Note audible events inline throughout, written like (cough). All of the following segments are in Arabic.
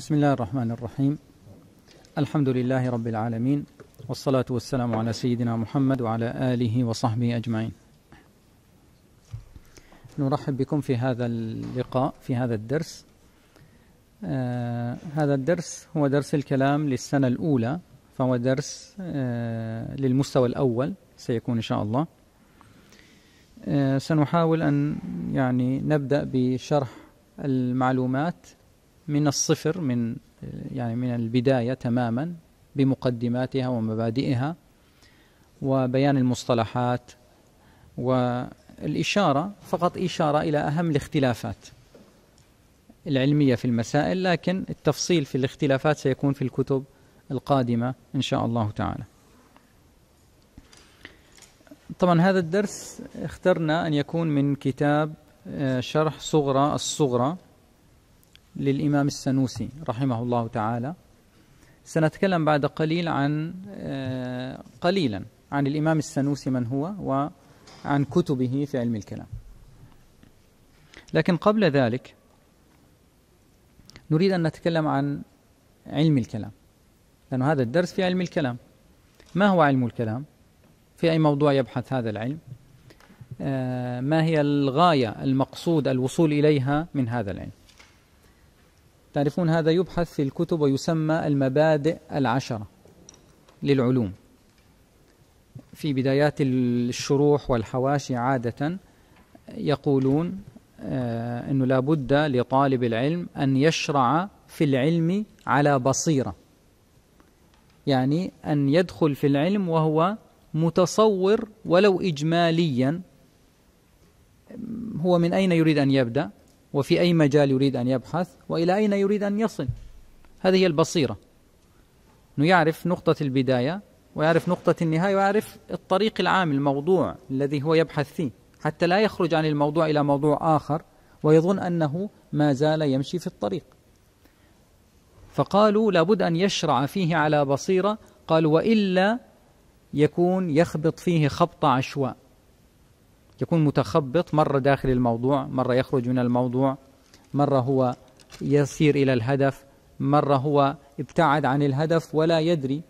بسم الله الرحمن الرحيم الحمد لله رب العالمين والصلاة والسلام على سيدنا محمد وعلى آله وصحبه أجمعين نرحب بكم في هذا اللقاء في هذا الدرس آه هذا الدرس هو درس الكلام للسنة الأولى فهو درس آه للمستوى الأول سيكون إن شاء الله آه سنحاول أن يعني نبدأ بشرح المعلومات من الصفر من يعني من البداية تماما بمقدماتها ومبادئها وبيان المصطلحات والإشارة فقط إشارة إلى أهم الاختلافات العلمية في المسائل لكن التفصيل في الاختلافات سيكون في الكتب القادمة إن شاء الله تعالى طبعا هذا الدرس اخترنا أن يكون من كتاب آه، شرح صغرى الصغرى للإمام السنوسي رحمه الله تعالى سنتكلم بعد قليل عن آه، قليلا عن الإمام السنوسي من هو وعن كتبه في علم الكلام لكن قبل ذلك نريد أن نتكلم عن علم الكلام لأن هذا الدرس في علم الكلام ما هو علم الكلام؟ في أي موضوع يبحث هذا العلم؟ آه، ما هي الغاية المقصود الوصول إليها من هذا العلم؟ تعرفون هذا يبحث في الكتب ويسمى المبادئ العشرة للعلوم في بدايات الشروح والحواشي عادة يقولون آه، أنه لابد لطالب العلم أن يشرع في العلم على بصيرة يعني أن يدخل في العلم وهو متصور ولو إجماليا هو من أين يريد أن يبدأ وفي أي مجال يريد أن يبحث وإلى أين يريد أن يصل هذه هي البصيرة أنه يعرف نقطة البداية ويعرف نقطة النهاية ويعرف الطريق العام الموضوع الذي هو يبحث فيه حتى لا يخرج عن الموضوع إلى موضوع آخر ويظن أنه ما زال يمشي في الطريق فقالوا لابد أن يشرع فيه على بصيرة قال وإلا يكون يخبط فيه خبط عشواء يكون متخبط مرة داخل الموضوع مرة يخرج من الموضوع مرة هو يسير إلى الهدف مرة هو ابتعد عن الهدف ولا يدري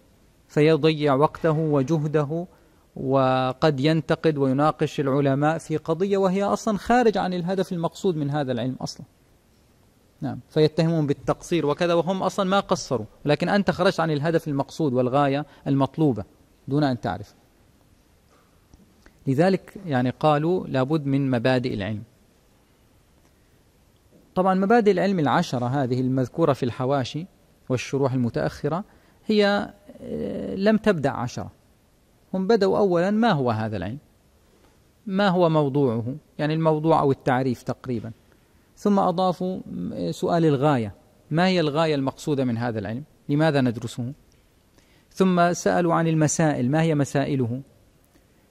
فيضيع وقته وجهده وقد ينتقد ويناقش العلماء في قضية وهي أصلا خارج عن الهدف المقصود من هذا العلم أصلا نعم فيتهمون بالتقصير وكذا وهم أصلا ما قصروا لكن أنت خرجت عن الهدف المقصود والغاية المطلوبة دون أن تعرف لذلك يعني قالوا لابد من مبادئ العلم طبعا مبادئ العلم العشرة هذه المذكورة في الحواشي والشروح المتأخرة هي آه، لم تبدأ عشرة هم بدأوا أولا ما هو هذا العلم ما هو موضوعه يعني الموضوع أو التعريف تقريبا ثم أضافوا آه، سؤال الغاية ما هي الغاية المقصودة من هذا العلم لماذا ندرسه ثم سألوا عن المسائل ما هي مسائله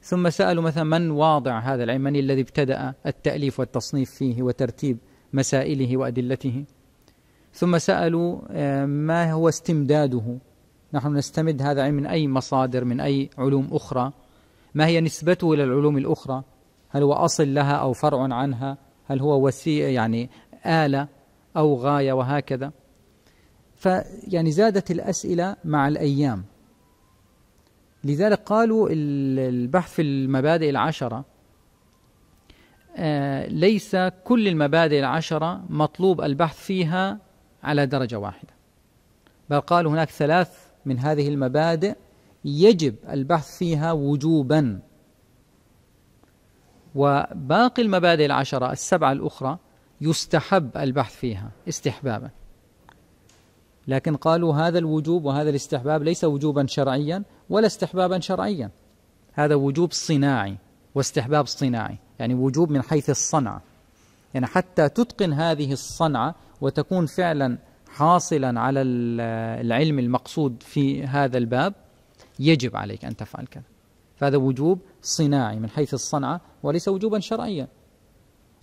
ثم سألوا مثلا من واضع هذا العلم من الذي ابتدأ التأليف والتصنيف فيه وترتيب مسائله وأدلته ثم سألوا آه، ما هو استمداده نحن نستمد هذا العلم من أي مصادر من أي علوم أخرى ما هي نسبته إلى العلوم الأخرى هل هو أصل لها أو فرع عنها هل هو وسيله يعني آلة أو غاية وهكذا فيعني زادت الأسئلة مع الأيام لذلك قالوا البحث في المبادئ العشرة آه، ليس كل المبادئ العشرة مطلوب البحث فيها على درجة واحدة بل قالوا هناك ثلاث من هذه المبادئ يجب البحث فيها وجوبا وباقي المبادئ العشرة السبعة الأخرى يستحب البحث فيها استحبابا لكن قالوا هذا الوجوب وهذا الاستحباب ليس وجوبا شرعيا ولا استحبابا شرعيا هذا وجوب صناعي واستحباب صناعي يعني وجوب من حيث الصنعة يعني حتى تتقن هذه الصنعة وتكون فعلا حاصلا على العلم المقصود في هذا الباب يجب عليك أن تفعل كذا فهذا وجوب صناعي من حيث الصنعة وليس وجوبا شرعيا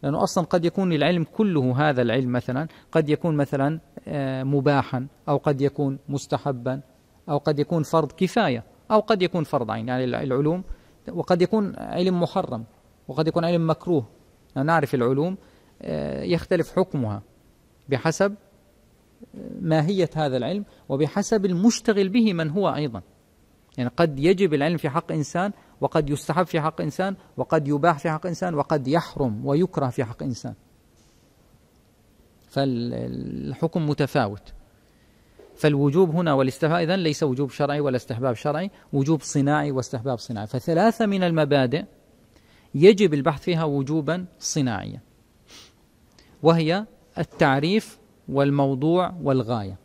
لأنه أصلا قد يكون العلم كله هذا العلم مثلا قد يكون مثلا آه، مباحا أو قد يكون مستحبا أو قد يكون فرض كفاية أو قد يكون فرض عين يعني العلوم وقد يكون علم محرم وقد يكون علم مكروه نعرف العلوم آه، يختلف حكمها بحسب آه، ماهية هذا العلم وبحسب المشتغل به من هو أيضا يعني قد يجب العلم في حق إنسان وقد يستحب في حق إنسان وقد يباح في حق إنسان وقد يحرم ويكره في حق إنسان فالحكم متفاوت فالوجوب هنا والاستحباب إذن ليس وجوب شرعي ولا استحباب شرعي وجوب صناعي واستحباب صناعي فثلاثة من المبادئ يجب البحث فيها وجوبا صناعيا وهي التعريف والموضوع والغاية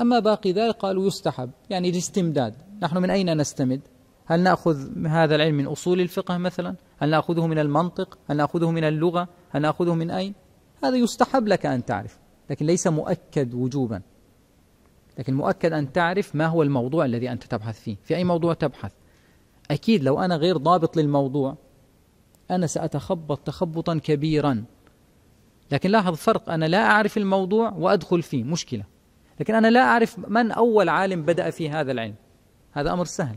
أما باقي ذلك قالوا يستحب يعني الاستمداد نحن من أين نستمد هل نأخذ هذا العلم من أصول الفقه مثلا هل نأخذه من المنطق هل نأخذه من اللغة هل نأخذه من أين هذا يستحب لك أن تعرف لكن ليس مؤكد وجوبا لكن المؤكد أن تعرف ما هو الموضوع الذي أنت تبحث فيه في أي موضوع تبحث أكيد لو أنا غير ضابط للموضوع أنا سأتخبط تخبطا كبيرا لكن لاحظ فرق أنا لا أعرف الموضوع وأدخل فيه مشكلة لكن أنا لا أعرف من أول عالم بدأ في هذا العلم هذا أمر سهل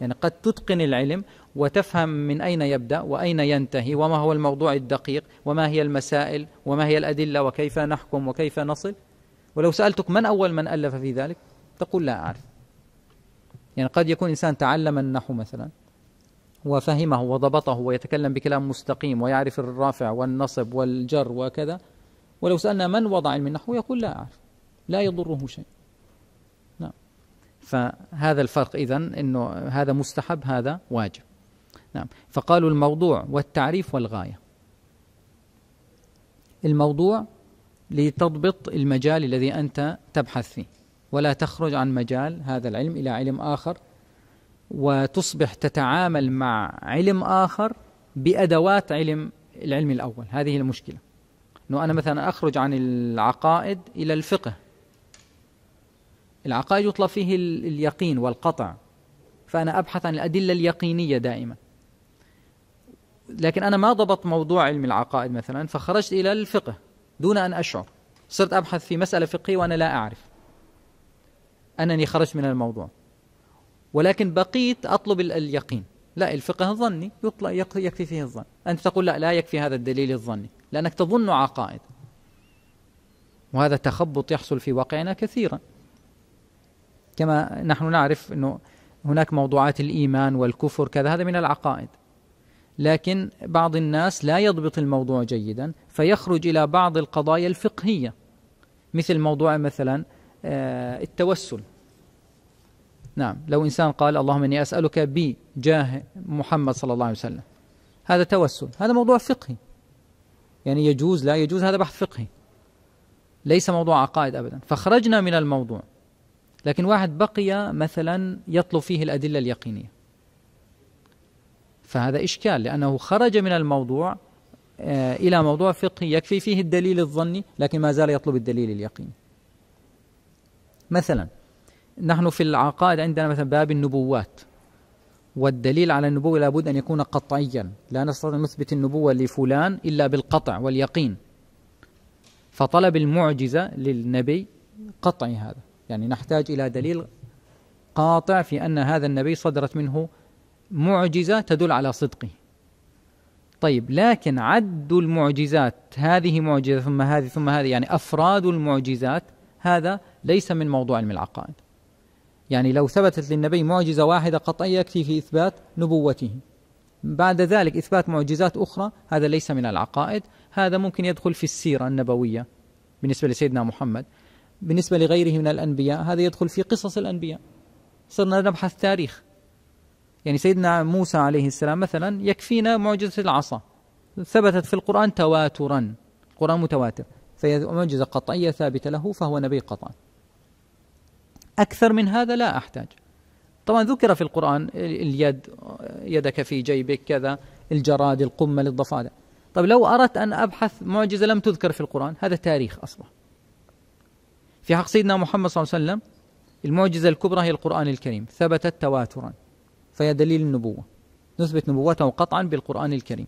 يعني قد تتقن العلم وتفهم من أين يبدأ وأين ينتهي وما هو الموضوع الدقيق وما هي المسائل وما هي الأدلة وكيف نحكم وكيف نصل ولو سألتك من أول من ألف في ذلك تقول لا أعرف يعني قد يكون إنسان تعلم النحو مثلا وفهمه وضبطه ويتكلم بكلام مستقيم ويعرف الرافع والنصب والجر وكذا ولو سألنا من وضع علم النحو يقول لا أعرف لا يضره شيء نعم فهذا الفرق إذا أنه هذا مستحب هذا واجب نعم فقالوا الموضوع والتعريف والغاية الموضوع لتضبط المجال الذي أنت تبحث فيه ولا تخرج عن مجال هذا العلم إلى علم آخر وتصبح تتعامل مع علم آخر بأدوات علم العلم الأول هذه المشكلة أنه أنا مثلا أخرج عن العقائد إلى الفقه العقائد يطلب فيه اليقين والقطع فأنا أبحث عن الأدلة اليقينية دائما لكن أنا ما ضبط موضوع علم العقائد مثلا فخرجت إلى الفقه دون أن أشعر صرت أبحث في مسألة فقهية وأنا لا أعرف أنني خرجت من الموضوع ولكن بقيت أطلب اليقين لا الفقه الظني يطلع يكفي فيه الظن أنت تقول لا لا يكفي هذا الدليل الظني لأنك تظن عقائد وهذا تخبط يحصل في واقعنا كثيرا كما نحن نعرف أنه هناك موضوعات الإيمان والكفر كذا هذا من العقائد لكن بعض الناس لا يضبط الموضوع جيدا فيخرج إلى بعض القضايا الفقهية مثل موضوع مثلا آه، التوسل نعم لو إنسان قال اللهم إني أسألك بجاه محمد صلى الله عليه وسلم هذا توسل هذا موضوع فقهي يعني يجوز لا يجوز هذا بحث فقهي ليس موضوع عقائد أبدا فخرجنا من الموضوع لكن واحد بقي مثلا يطلب فيه الأدلة اليقينية فهذا إشكال لأنه خرج من الموضوع آه، إلى موضوع فقهي يكفي فيه الدليل الظني لكن ما زال يطلب الدليل اليقيني مثلا نحن في العقائد عندنا مثلا باب النبوات والدليل على النبوة لابد أن يكون قطعيا لا نستطيع أن نثبت النبوة لفلان إلا بالقطع واليقين فطلب المعجزة للنبي قطعي هذا يعني نحتاج إلى دليل قاطع في أن هذا النبي صدرت منه معجزة تدل على صدقه طيب لكن عد المعجزات هذه معجزة ثم هذه ثم هذه يعني أفراد المعجزات هذا ليس من موضوع علم العقائد يعني لو ثبتت للنبي معجزة واحدة قطعية يكفي في إثبات نبوته بعد ذلك إثبات معجزات أخرى هذا ليس من العقائد هذا ممكن يدخل في السيرة النبوية بالنسبة لسيدنا محمد بالنسبة لغيره من الأنبياء هذا يدخل في قصص الأنبياء صرنا نبحث تاريخ يعني سيدنا موسى عليه السلام مثلا يكفينا معجزة العصا ثبتت في القرآن تواترا القرآن متواتر فهي معجزة قطعية ثابتة له فهو نبي قطعا أكثر من هذا لا أحتاج طبعا ذكر في القرآن اليد يدك في جيبك كذا الجراد القمة للضفادع طب لو أردت أن أبحث معجزة لم تذكر في القرآن هذا تاريخ أصلا في حق سيدنا محمد صلى الله عليه وسلم المعجزة الكبرى هي القرآن الكريم ثبتت تواترا فهي دليل النبوة نثبت نبوته قطعا بالقرآن الكريم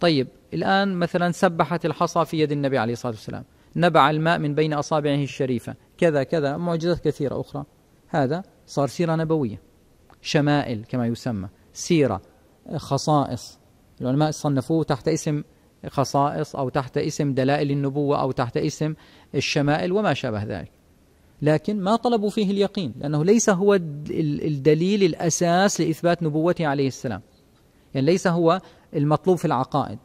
طيب الآن مثلا سبحت الحصى في يد النبي عليه الصلاة والسلام نبع الماء من بين أصابعه الشريفة كذا كذا معجزات كثيرة أخرى هذا صار سيرة نبوية شمائل كما يسمى سيرة خصائص العلماء صنفوه تحت اسم خصائص أو تحت اسم دلائل النبوة أو تحت اسم الشمائل وما شابه ذلك لكن ما طلبوا فيه اليقين لأنه ليس هو الدليل الأساس لإثبات نبوته عليه السلام يعني ليس هو المطلوب في العقائد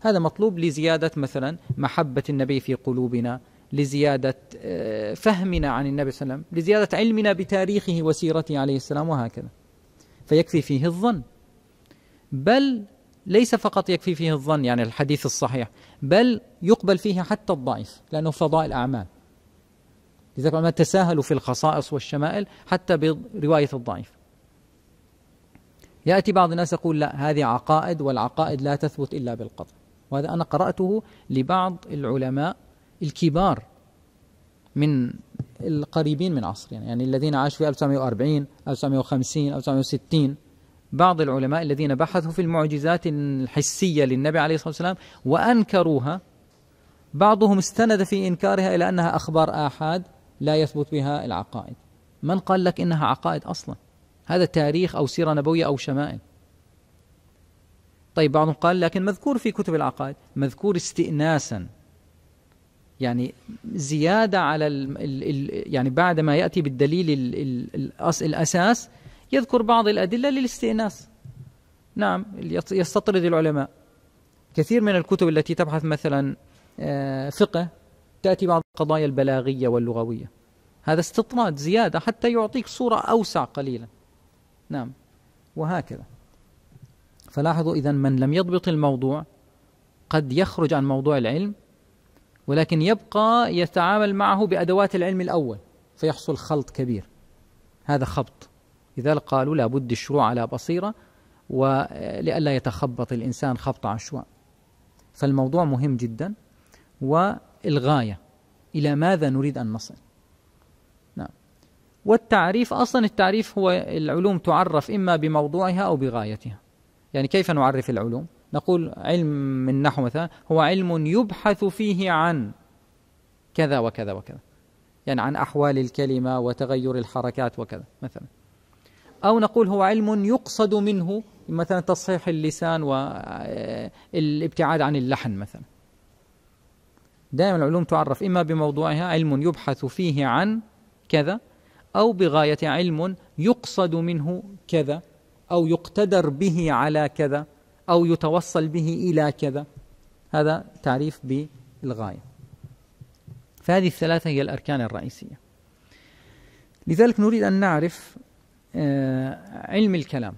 هذا مطلوب لزيادة مثلا محبة النبي في قلوبنا لزيادة آه، فهمنا عن النبي صلى الله عليه وسلم لزيادة علمنا بتاريخه وسيرته عليه السلام وهكذا فيكفي فيه الظن بل ليس فقط يكفي فيه الظن يعني الحديث الصحيح بل يقبل فيه حتى الضعيف لأنه فضائل أعمال لذلك العلماء تساهلوا في الخصائص والشمائل حتى برواية الضعيف يأتي بعض الناس يقول لا هذه عقائد والعقائد لا تثبت إلا بالقطع وهذا أنا قرأته لبعض العلماء الكبار من القريبين من عصرنا يعني الذين عاشوا في 1940 1950 1960 بعض العلماء الذين بحثوا في المعجزات الحسية للنبي عليه الصلاة والسلام وأنكروها بعضهم استند في إنكارها إلى أنها أخبار آحاد لا يثبت بها العقائد من قال لك إنها عقائد أصلا هذا تاريخ أو سيرة نبوية أو شمائل طيب بعضهم قال لكن مذكور في كتب العقائد مذكور استئناسا يعني زيادة على الـ الـ يعني بعد ما يأتي بالدليل الـ الـ الأساس يذكر بعض الأدلة للاستئناس نعم يستطرد العلماء كثير من الكتب التي تبحث مثلا آه، فقه تأتي بعض القضايا البلاغية واللغوية هذا استطراد زيادة حتى يعطيك صورة أوسع قليلا نعم وهكذا فلاحظوا إذا من لم يضبط الموضوع قد يخرج عن موضوع العلم ولكن يبقى يتعامل معه بأدوات العلم الأول فيحصل خلط كبير هذا خبط لذلك قالوا لابد الشروع على بصيرة ولئلا يتخبط الإنسان خبط عشواء فالموضوع مهم جدا و الغاية إلى ماذا نريد أن نصل نعم والتعريف أصلا التعريف هو العلوم تعرف إما بموضوعها أو بغايتها يعني كيف نعرف العلوم نقول علم النحو مثلا هو علم يبحث فيه عن كذا وكذا وكذا يعني عن أحوال الكلمة وتغير الحركات وكذا مثلا أو نقول هو علم يقصد منه مثلا تصحيح اللسان والابتعاد آه، عن اللحن مثلا دائما العلوم تعرف إما بموضوعها علم يبحث فيه عن كذا أو بغاية علم يقصد منه كذا أو يقتدر به على كذا أو يتوصل به إلى كذا هذا تعريف بالغاية فهذه الثلاثة هي الأركان الرئيسية لذلك نريد أن نعرف آه، علم الكلام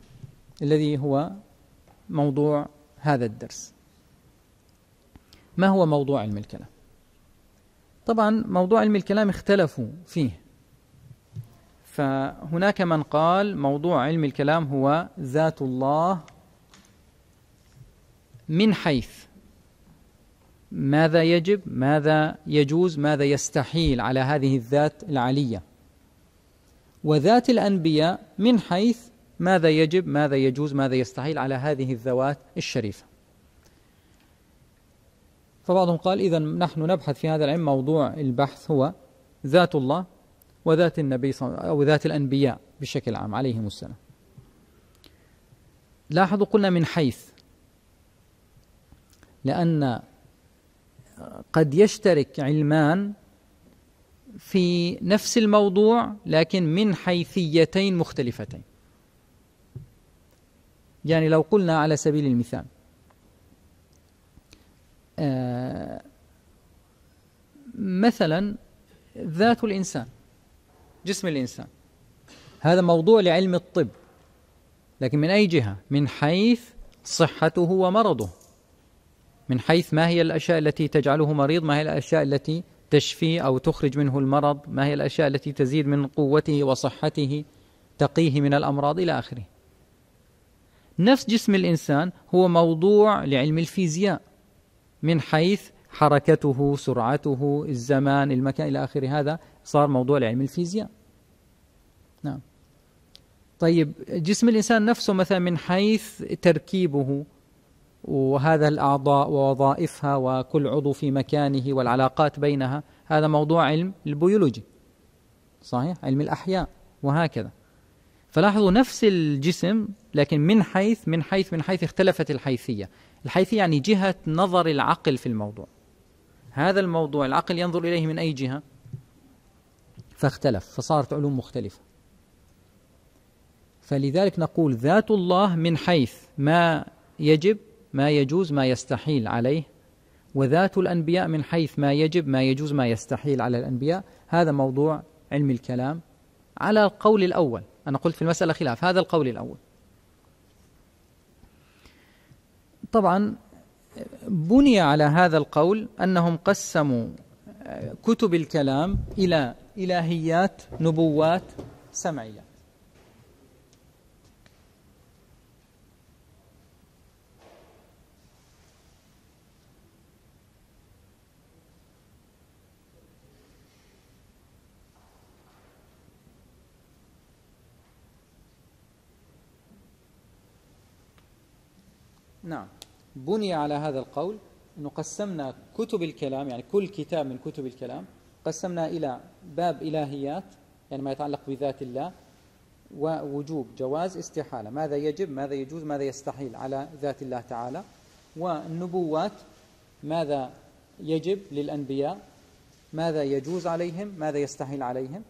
الذي هو موضوع هذا الدرس ما هو موضوع علم الكلام طبعا موضوع علم الكلام اختلفوا فيه فهناك من قال موضوع علم الكلام هو ذات الله من حيث ماذا يجب ماذا يجوز ماذا يستحيل على هذه الذات العلية وذات الأنبياء من حيث ماذا يجب ماذا يجوز ماذا يستحيل على هذه الذوات الشريفة فبعضهم قال إذا نحن نبحث في هذا العلم موضوع البحث هو ذات الله وذات النبي صلى أو ذات الأنبياء بشكل عام عليهم السلام لاحظوا قلنا من حيث لأن قد يشترك علمان في نفس الموضوع لكن من حيثيتين مختلفتين يعني لو قلنا على سبيل المثال آه، مثلا ذات الإنسان جسم الإنسان هذا موضوع لعلم الطب لكن من أي جهة من حيث صحته ومرضه من حيث ما هي الأشياء التي تجعله مريض ما هي الأشياء التي تشفي أو تخرج منه المرض ما هي الأشياء التي تزيد من قوته وصحته تقيه من الأمراض إلى آخره نفس جسم الإنسان هو موضوع لعلم الفيزياء من حيث حركته سرعته الزمان المكان إلى آخر هذا صار موضوع لعلم الفيزياء نعم طيب جسم الإنسان نفسه مثلا من حيث تركيبه وهذا الأعضاء ووظائفها وكل عضو في مكانه والعلاقات بينها هذا موضوع علم البيولوجي صحيح علم الأحياء وهكذا فلاحظوا نفس الجسم لكن من حيث من حيث من حيث اختلفت الحيثية الحيث يعني جهة نظر العقل في الموضوع هذا الموضوع العقل ينظر إليه من أي جهة فاختلف فصارت علوم مختلفة فلذلك نقول ذات الله من حيث ما يجب ما يجوز ما يستحيل عليه وذات الأنبياء من حيث ما يجب ما يجوز ما يستحيل على الأنبياء هذا موضوع علم الكلام على القول الأول أنا قلت في المسألة خلاف هذا القول الأول طبعا بني على هذا القول أنهم قسموا كتب الكلام إلى إلهيات نبوات سمعيات نعم بني على هذا القول أنه قسمنا كتب الكلام يعني كل كتاب من كتب الكلام قسمنا إلى باب إلهيات يعني ما يتعلق بذات الله ووجوب جواز استحالة ماذا يجب ماذا يجوز ماذا يستحيل على ذات الله تعالى والنبوات ماذا يجب للأنبياء ماذا يجوز عليهم ماذا يستحيل عليهم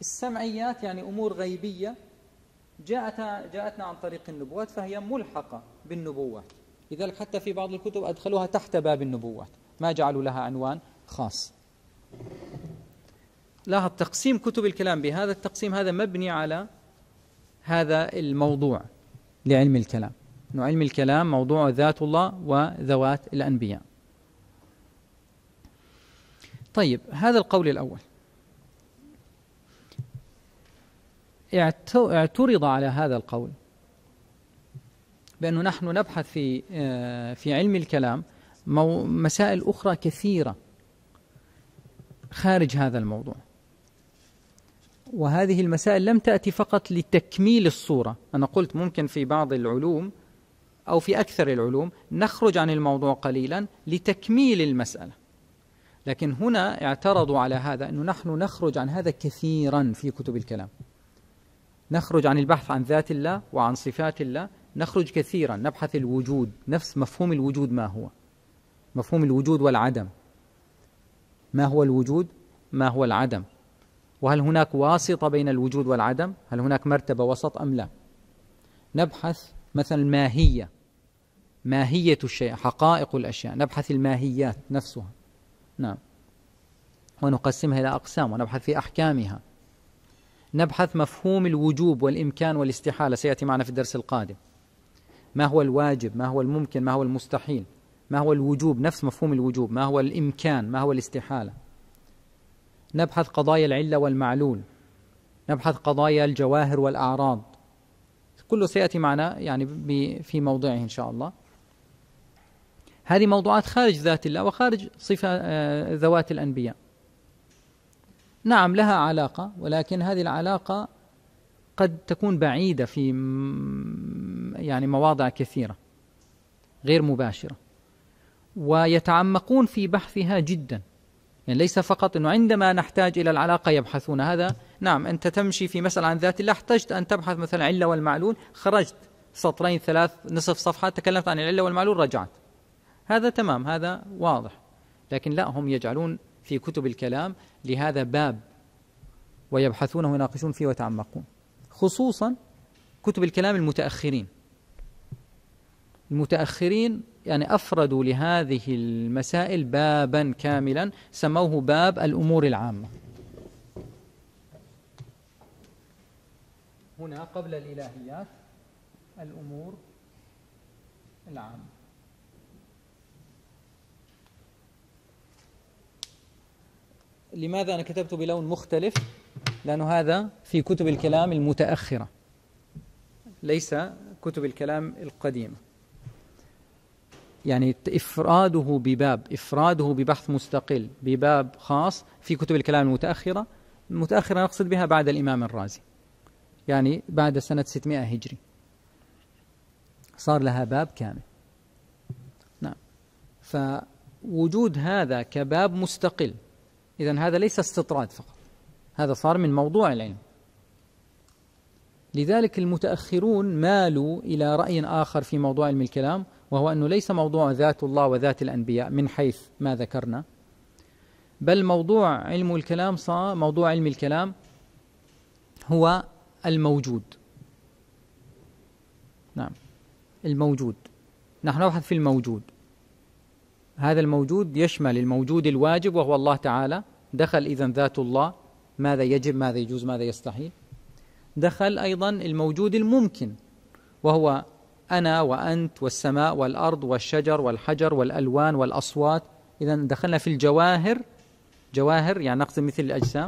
السمعيات يعني أمور غيبية جاءت جاءتنا عن طريق النبوات فهي ملحقة بالنبوات لذلك حتى في بعض الكتب أدخلوها تحت باب النبوات ما جعلوا لها عنوان خاص لاحظ تقسيم كتب الكلام بهذا التقسيم هذا مبني على هذا الموضوع لعلم الكلام أن علم الكلام موضوع ذات الله وذوات الأنبياء طيب هذا القول الأول اعترض على هذا القول بأنه نحن نبحث في آه، في علم الكلام مسائل أخرى كثيرة خارج هذا الموضوع وهذه المسائل لم تأتي فقط لتكميل الصورة أنا قلت ممكن في بعض العلوم أو في أكثر العلوم نخرج عن الموضوع قليلا لتكميل المسألة لكن هنا اعترضوا على هذا أنه نحن نخرج عن هذا كثيرا في كتب الكلام نخرج عن البحث عن ذات الله وعن صفات الله نخرج كثيرا نبحث الوجود نفس مفهوم الوجود ما هو مفهوم الوجود والعدم ما هو الوجود ما هو العدم وهل هناك واسطة بين الوجود والعدم هل هناك مرتبة وسط أم لا نبحث مثلا الماهية ماهية الشيء حقائق الأشياء نبحث الماهيات نفسها نعم ونقسمها إلى أقسام ونبحث في أحكامها نبحث مفهوم الوجوب والإمكان والاستحالة سيأتي معنا في الدرس القادم ما هو الواجب ما هو الممكن ما هو المستحيل ما هو الوجوب نفس مفهوم الوجوب ما هو الإمكان ما هو الاستحالة نبحث قضايا العلة والمعلول نبحث قضايا الجواهر والأعراض كله سيأتي معنا يعني في موضعه إن شاء الله هذه موضوعات خارج ذات الله وخارج صفة آه، ذوات الأنبياء نعم لها علاقة ولكن هذه العلاقة قد تكون بعيدة في يعني مواضع كثيرة غير مباشرة ويتعمقون في بحثها جدا يعني ليس فقط أنه عندما نحتاج إلى العلاقة يبحثون هذا نعم أنت تمشي في مسألة عن ذات الله احتجت أن تبحث مثلا علة والمعلول خرجت سطرين ثلاث نصف صفحة تكلمت عن العلة والمعلول رجعت هذا تمام هذا واضح لكن لا هم يجعلون في كتب الكلام لهذا باب ويبحثونه ويناقشون فيه ويتعمقون خصوصا كتب الكلام المتأخرين المتأخرين يعني أفردوا لهذه المسائل بابا كاملا سموه باب الأمور العامة هنا قبل الإلهيات الأمور العامة لماذا أنا كتبت بلون مختلف لأن هذا في كتب الكلام المتأخرة ليس كتب الكلام القديمة يعني إفراده بباب إفراده ببحث مستقل بباب خاص في كتب الكلام المتأخرة المتأخرة نقصد بها بعد الإمام الرازي يعني بعد سنة 600 هجري صار لها باب كامل نعم فوجود هذا كباب مستقل إذا هذا ليس استطراد فقط هذا صار من موضوع العلم لذلك المتأخرون مالوا إلى رأي آخر في موضوع علم الكلام وهو أنه ليس موضوع ذات الله وذات الأنبياء من حيث ما ذكرنا بل موضوع علم الكلام صار موضوع علم الكلام هو الموجود نعم الموجود نحن نبحث في الموجود هذا الموجود يشمل الموجود الواجب وهو الله تعالى دخل إذا ذات الله ماذا يجب ماذا يجوز ماذا يستحيل دخل أيضا الموجود الممكن وهو أنا وأنت والسماء والأرض والشجر والحجر والألوان والأصوات إذا دخلنا في الجواهر جواهر يعني نقصد مثل الأجسام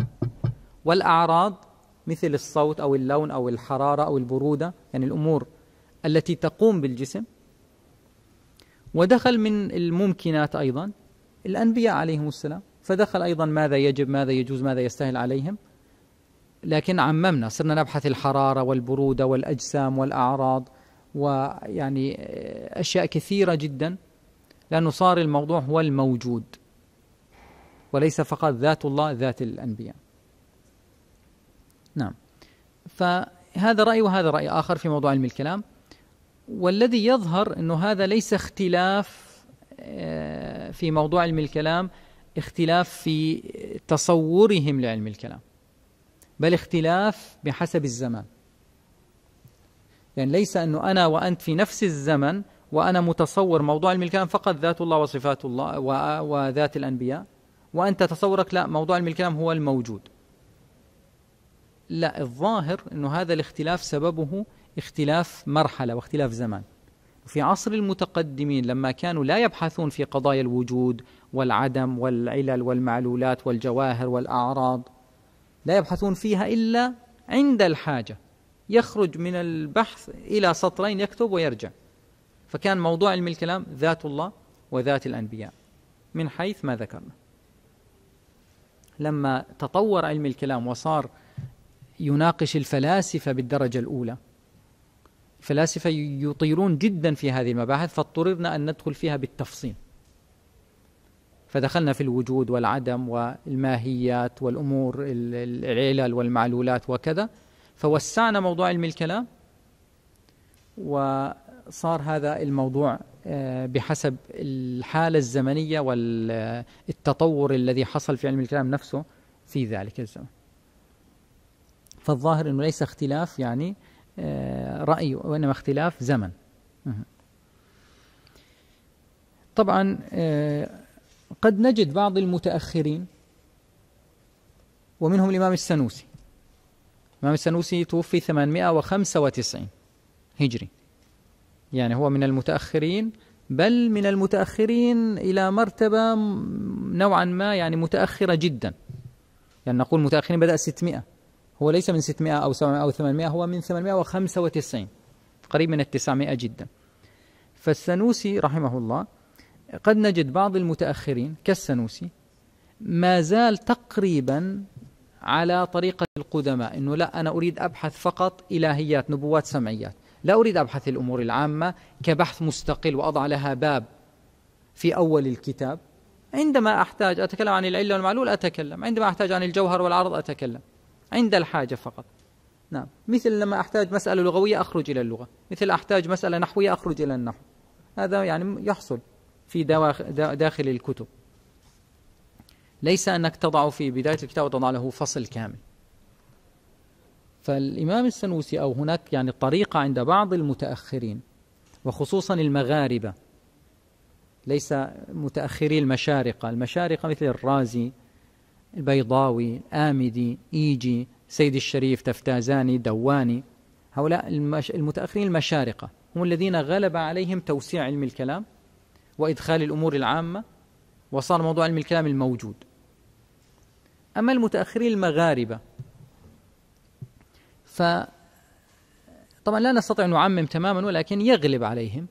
والأعراض مثل الصوت أو اللون أو الحرارة أو البرودة يعني الأمور التي تقوم بالجسم ودخل من الممكنات أيضا الأنبياء عليهم السلام فدخل أيضا ماذا يجب ماذا يجوز ماذا يستاهل عليهم لكن عممنا صرنا نبحث الحرارة والبرودة والأجسام والأعراض ويعني أشياء كثيرة جدا لأنه صار الموضوع هو الموجود وليس فقط ذات الله ذات الأنبياء نعم فهذا رأي وهذا رأي آخر في موضوع علم الكلام والذي يظهر أنه هذا ليس اختلاف آه، في موضوع علم الكلام اختلاف في تصورهم لعلم الكلام بل اختلاف بحسب الزمان يعني ليس أنه أنا وأنت في نفس الزمن وأنا متصور موضوع الملكان فقط ذات الله وصفات الله وذات الأنبياء وأنت تصورك لا موضوع الملكان هو الموجود لا الظاهر أنه هذا الاختلاف سببه اختلاف مرحلة واختلاف زمان في عصر المتقدمين لما كانوا لا يبحثون في قضايا الوجود والعدم والعلل والمعلولات والجواهر والأعراض لا يبحثون فيها إلا عند الحاجة يخرج من البحث إلى سطرين يكتب ويرجع فكان موضوع علم الكلام ذات الله وذات الأنبياء من حيث ما ذكرنا لما تطور علم الكلام وصار يناقش الفلاسفة بالدرجة الأولى الفلاسفة يطيرون جدا في هذه المباحث فاضطررنا أن ندخل فيها بالتفصيل فدخلنا في الوجود والعدم والماهيات والأمور العلل والمعلولات وكذا فوسعنا موضوع علم الكلام وصار هذا الموضوع آه، بحسب الحالة الزمنية والتطور الذي حصل في علم الكلام نفسه في ذلك الزمن فالظاهر أنه ليس اختلاف يعني آه، رأي وإنما اختلاف زمن طبعا آه، قد نجد بعض المتأخرين ومنهم الإمام السنوسي الإمام السنوسي توفي 895 هجري يعني هو من المتأخرين بل من المتأخرين إلى مرتبة نوعا ما يعني متأخرة جدا يعني نقول متأخرين بدأ 600 هو ليس من 600 أو 700 أو 800 هو من 895 قريب من 900 جدا فالسنوسي رحمه الله قد نجد بعض المتأخرين كالسنوسي ما زال تقريبا على طريقة القدماء أنه لا أنا أريد أبحث فقط إلهيات نبوات سمعيات لا أريد أبحث الأمور العامة كبحث مستقل وأضع لها باب في أول الكتاب عندما أحتاج أتكلم عن العلة والمعلول أتكلم عندما أحتاج عن الجوهر والعرض أتكلم عند الحاجة فقط نعم مثل لما أحتاج مسألة لغوية أخرج إلى اللغة مثل أحتاج مسألة نحوية أخرج إلى النحو هذا يعني يحصل في داخل الكتب ليس أنك تضع في بداية الكتاب وتضع له فصل كامل فالإمام السنوسي أو هناك يعني طريقة عند بعض المتأخرين وخصوصا المغاربة ليس متأخري المشارقة المشارقة مثل الرازي البيضاوي آمدي إيجي سيد الشريف تفتازاني دواني هؤلاء المش... المتأخرين المشارقة هم الذين غلب عليهم توسيع علم الكلام وإدخال الأمور العامة وصار موضوع علم الكلام الموجود أما المتأخرين المغاربة ف طبعا لا نستطيع أن نعمم تماما ولكن يغلب عليهم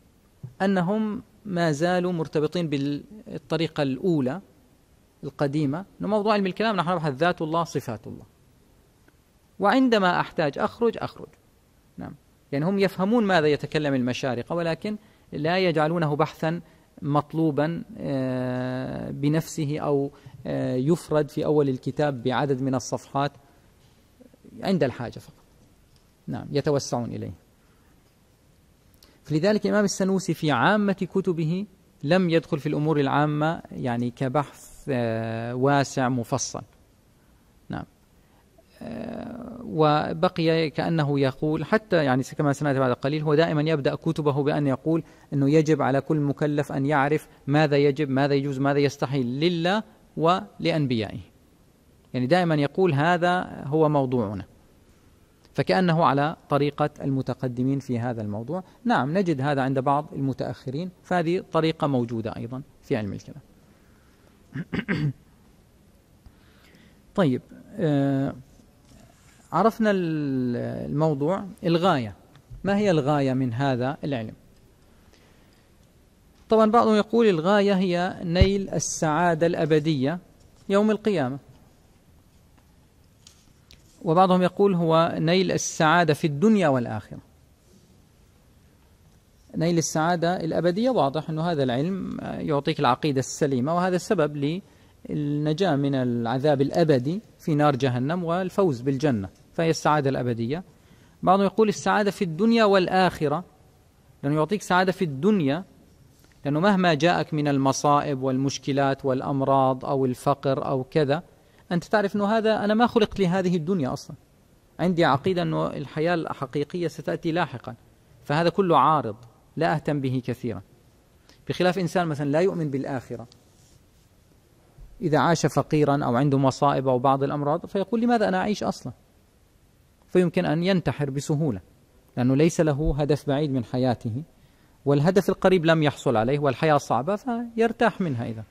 أنهم ما زالوا مرتبطين بالطريقة الأولى القديمة أنه موضوع علم الكلام نحن نبحث ذات الله صفات الله وعندما أحتاج أخرج أخرج نعم يعني هم يفهمون ماذا يتكلم المشارقة ولكن لا يجعلونه بحثا مطلوبا آه، بنفسه أو آه، يفرد في أول الكتاب بعدد من الصفحات عند الحاجة فقط نعم يتوسعون إليه فلذلك الإمام السنوسي في عامة كتبه لم يدخل في الأمور العامة يعني كبحث آه، واسع مفصل نعم آه، وبقي كأنه يقول حتى يعني كما سمعت بعد قليل هو دائما يبدأ كتبه بأن يقول أنه يجب على كل مكلف أن يعرف ماذا يجب ماذا يجوز ماذا يستحيل لله ولأنبيائه يعني دائما يقول هذا هو موضوعنا فكأنه على طريقة المتقدمين في هذا الموضوع نعم نجد هذا عند بعض المتأخرين فهذه طريقة موجودة أيضا في علم الكلام (coughs) طيب آه، عرفنا الموضوع الغاية ما هي الغاية من هذا العلم طبعا بعضهم يقول الغاية هي نيل السعادة الأبدية يوم القيامة وبعضهم يقول هو نيل السعادة في الدنيا والآخرة نيل السعادة الأبدية واضح أن هذا العلم يعطيك العقيدة السليمة وهذا السبب للنجاة من العذاب الأبدي في نار جهنم والفوز بالجنة فهي السعادة الأبدية بعضهم يقول السعادة في الدنيا والآخرة لأنه يعطيك سعادة في الدنيا لأنه مهما جاءك من المصائب والمشكلات والأمراض أو الفقر أو كذا أنت تعرف أنه هذا أنا ما خلقت لهذه الدنيا أصلا عندي عقيدة أنه الحياة الحقيقية ستأتي لاحقا فهذا كله عارض لا أهتم به كثيرا بخلاف إنسان مثلا لا يؤمن بالآخرة إذا عاش فقيرا أو عنده مصائب أو بعض الأمراض فيقول لماذا أنا أعيش أصلا فيمكن أن ينتحر بسهولة لأنه ليس له هدف بعيد من حياته والهدف القريب لم يحصل عليه والحياة صعبة فيرتاح منها إذا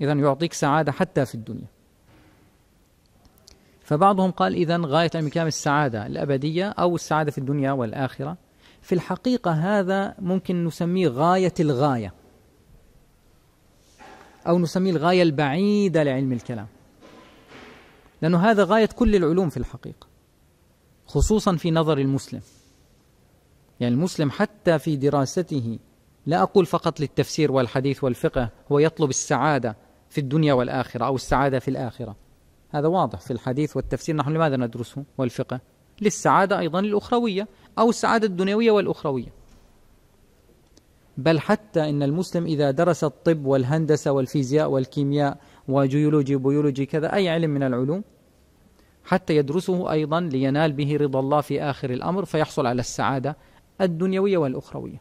إذا يعطيك سعادة حتى في الدنيا فبعضهم قال إذا غاية الإمكان السعادة الأبدية أو السعادة في الدنيا والآخرة في الحقيقة هذا ممكن نسميه غاية الغاية أو نسميه الغاية البعيدة لعلم الكلام لأنه هذا غاية كل العلوم في الحقيقة خصوصا في نظر المسلم يعني المسلم حتى في دراسته لا أقول فقط للتفسير والحديث والفقه هو يطلب السعادة في الدنيا والآخرة أو السعادة في الآخرة هذا واضح في الحديث والتفسير نحن لماذا ندرسه والفقه للسعادة أيضا الأخروية أو السعادة الدنيوية والأخروية بل حتى إن المسلم إذا درس الطب والهندسة والفيزياء والكيمياء وجيولوجي وبيولوجي كذا أي علم من العلوم حتى يدرسه أيضا لينال به رضا الله في آخر الأمر فيحصل على السعادة الدنيوية والأخروية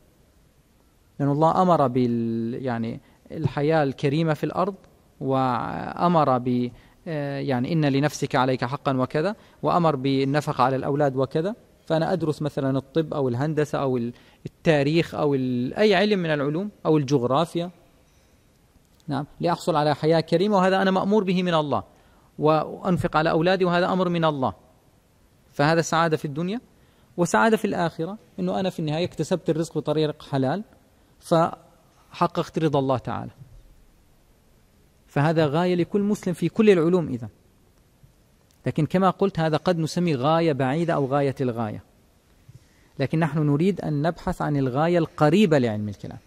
لأن الله أمر بال يعني الحياة الكريمة في الأرض وأمر ب آه، يعني إن لنفسك عليك حقا وكذا وأمر بالنفقة على الأولاد وكذا فأنا أدرس مثلا الطب أو الهندسة أو التاريخ أو أي علم من العلوم أو الجغرافيا نعم لأحصل على حياة كريمة وهذا أنا مأمور به من الله وأنفق على أولادي وهذا أمر من الله فهذا سعادة في الدنيا وسعادة في الآخرة أنه أنا في النهاية اكتسبت الرزق بطريق حلال فحققت رضا الله تعالى فهذا غاية لكل مسلم في كل العلوم إذا لكن كما قلت هذا قد نسمي غاية بعيدة أو غاية الغاية لكن نحن نريد أن نبحث عن الغاية القريبة لعلم الكلام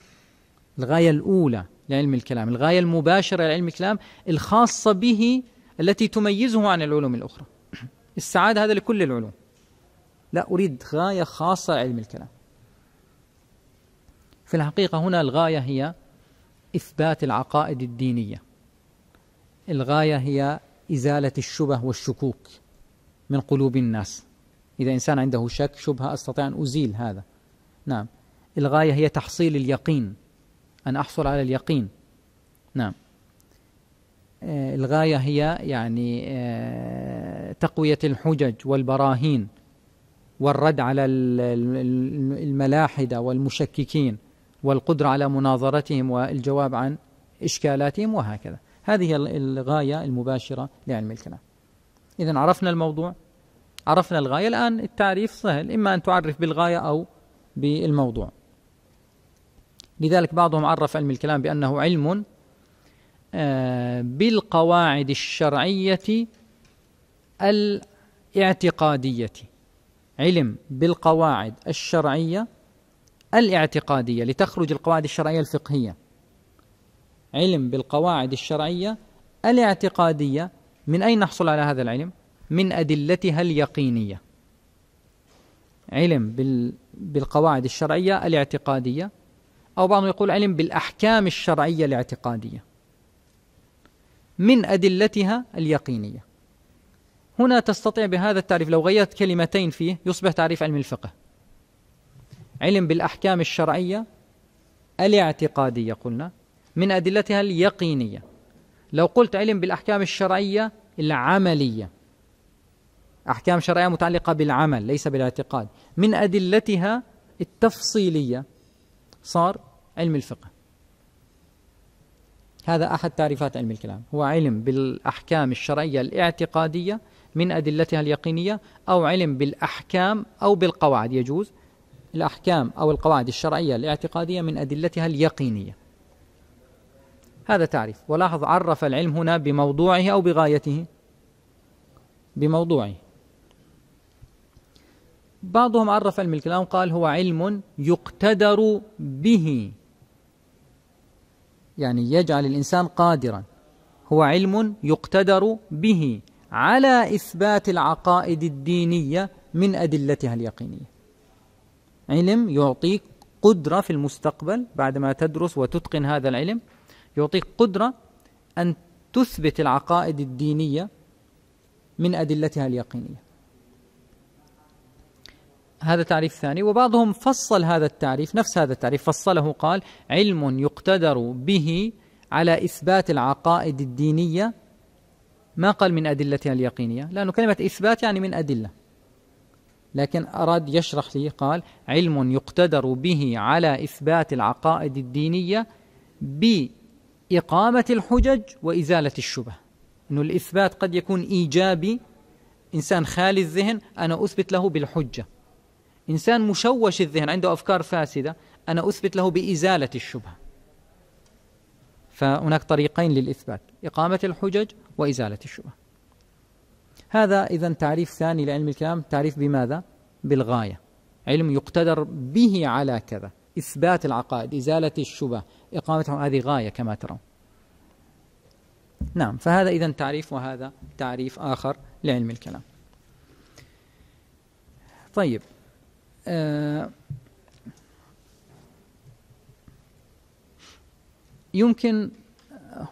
الغاية الأولى لعلم الكلام الغاية المباشرة لعلم الكلام الخاصة به التي تميزه عن العلوم الأخرى السعادة هذا لكل العلوم لا أريد غاية خاصة لعلم الكلام في الحقيقة هنا الغاية هي إثبات العقائد الدينية الغاية هي إزالة الشبه والشكوك من قلوب الناس إذا إنسان عنده شك شبهة أستطيع أن أزيل هذا نعم الغاية هي تحصيل اليقين أن أحصل على اليقين نعم آه، الغاية هي يعني آه، تقوية الحجج والبراهين والرد على الملاحدة والمشككين والقدرة على مناظرتهم والجواب عن إشكالاتهم وهكذا هذه الغاية المباشرة لعلم الكلام إذا عرفنا الموضوع عرفنا الغاية الآن التعريف سهل إما أن تعرف بالغاية أو بالموضوع لذلك بعضهم عرف علم الكلام بأنه علم آه، بالقواعد الشرعية الاعتقادية علم بالقواعد الشرعية الاعتقادية لتخرج القواعد الشرعية الفقهية علم بالقواعد الشرعية الاعتقادية من أين نحصل على هذا العلم؟ من أدلتها اليقينية علم بالقواعد الشرعية الاعتقادية أو بعضهم يقول علم بالأحكام الشرعية الاعتقادية من أدلتها اليقينية هنا تستطيع بهذا التعريف لو غيرت كلمتين فيه يصبح تعريف علم الفقه علم بالأحكام الشرعية الاعتقادية قلنا من أدلتها اليقينية لو قلت علم بالأحكام الشرعية العملية أحكام شرعية متعلقة بالعمل ليس بالاعتقاد من أدلتها التفصيلية صار علم الفقه هذا أحد تعريفات علم الكلام هو علم بالأحكام الشرعية الاعتقادية من أدلتها اليقينية أو علم بالأحكام أو بالقواعد يجوز الأحكام أو القواعد الشرعية الاعتقادية من أدلتها اليقينية هذا تعريف ولاحظ عرف العلم هنا بموضوعه أو بغايته بموضوعه بعضهم عرف علم الكلام قال هو علم يقتدر به يعني يجعل الإنسان قادرا هو علم يقتدر به على إثبات العقائد الدينية من أدلتها اليقينية علم يعطيك قدرة في المستقبل بعدما تدرس وتتقن هذا العلم يعطيك قدرة أن تثبت العقائد الدينية من أدلتها اليقينية هذا تعريف ثاني وبعضهم فصل هذا التعريف نفس هذا التعريف فصله قال علم يقتدر به على إثبات العقائد الدينية ما قال من أدلتها اليقينية لأنه كلمة إثبات يعني من أدلة لكن أراد يشرح لي قال علم يقتدر به على إثبات العقائد الدينية بإقامة الحجج وإزالة الشبه أنه الإثبات قد يكون إيجابي إنسان خالي الذهن أنا أثبت له بالحجة إنسان مشوش الذهن عنده أفكار فاسدة أنا أثبت له بإزالة الشبهة فهناك طريقين للإثبات إقامة الحجج وإزالة الشبهة هذا إذا تعريف ثاني لعلم الكلام تعريف بماذا؟ بالغاية علم يقتدر به على كذا إثبات العقائد إزالة الشبه إقامة هذه غاية كما ترون نعم فهذا إذا تعريف وهذا تعريف آخر لعلم الكلام طيب آه يمكن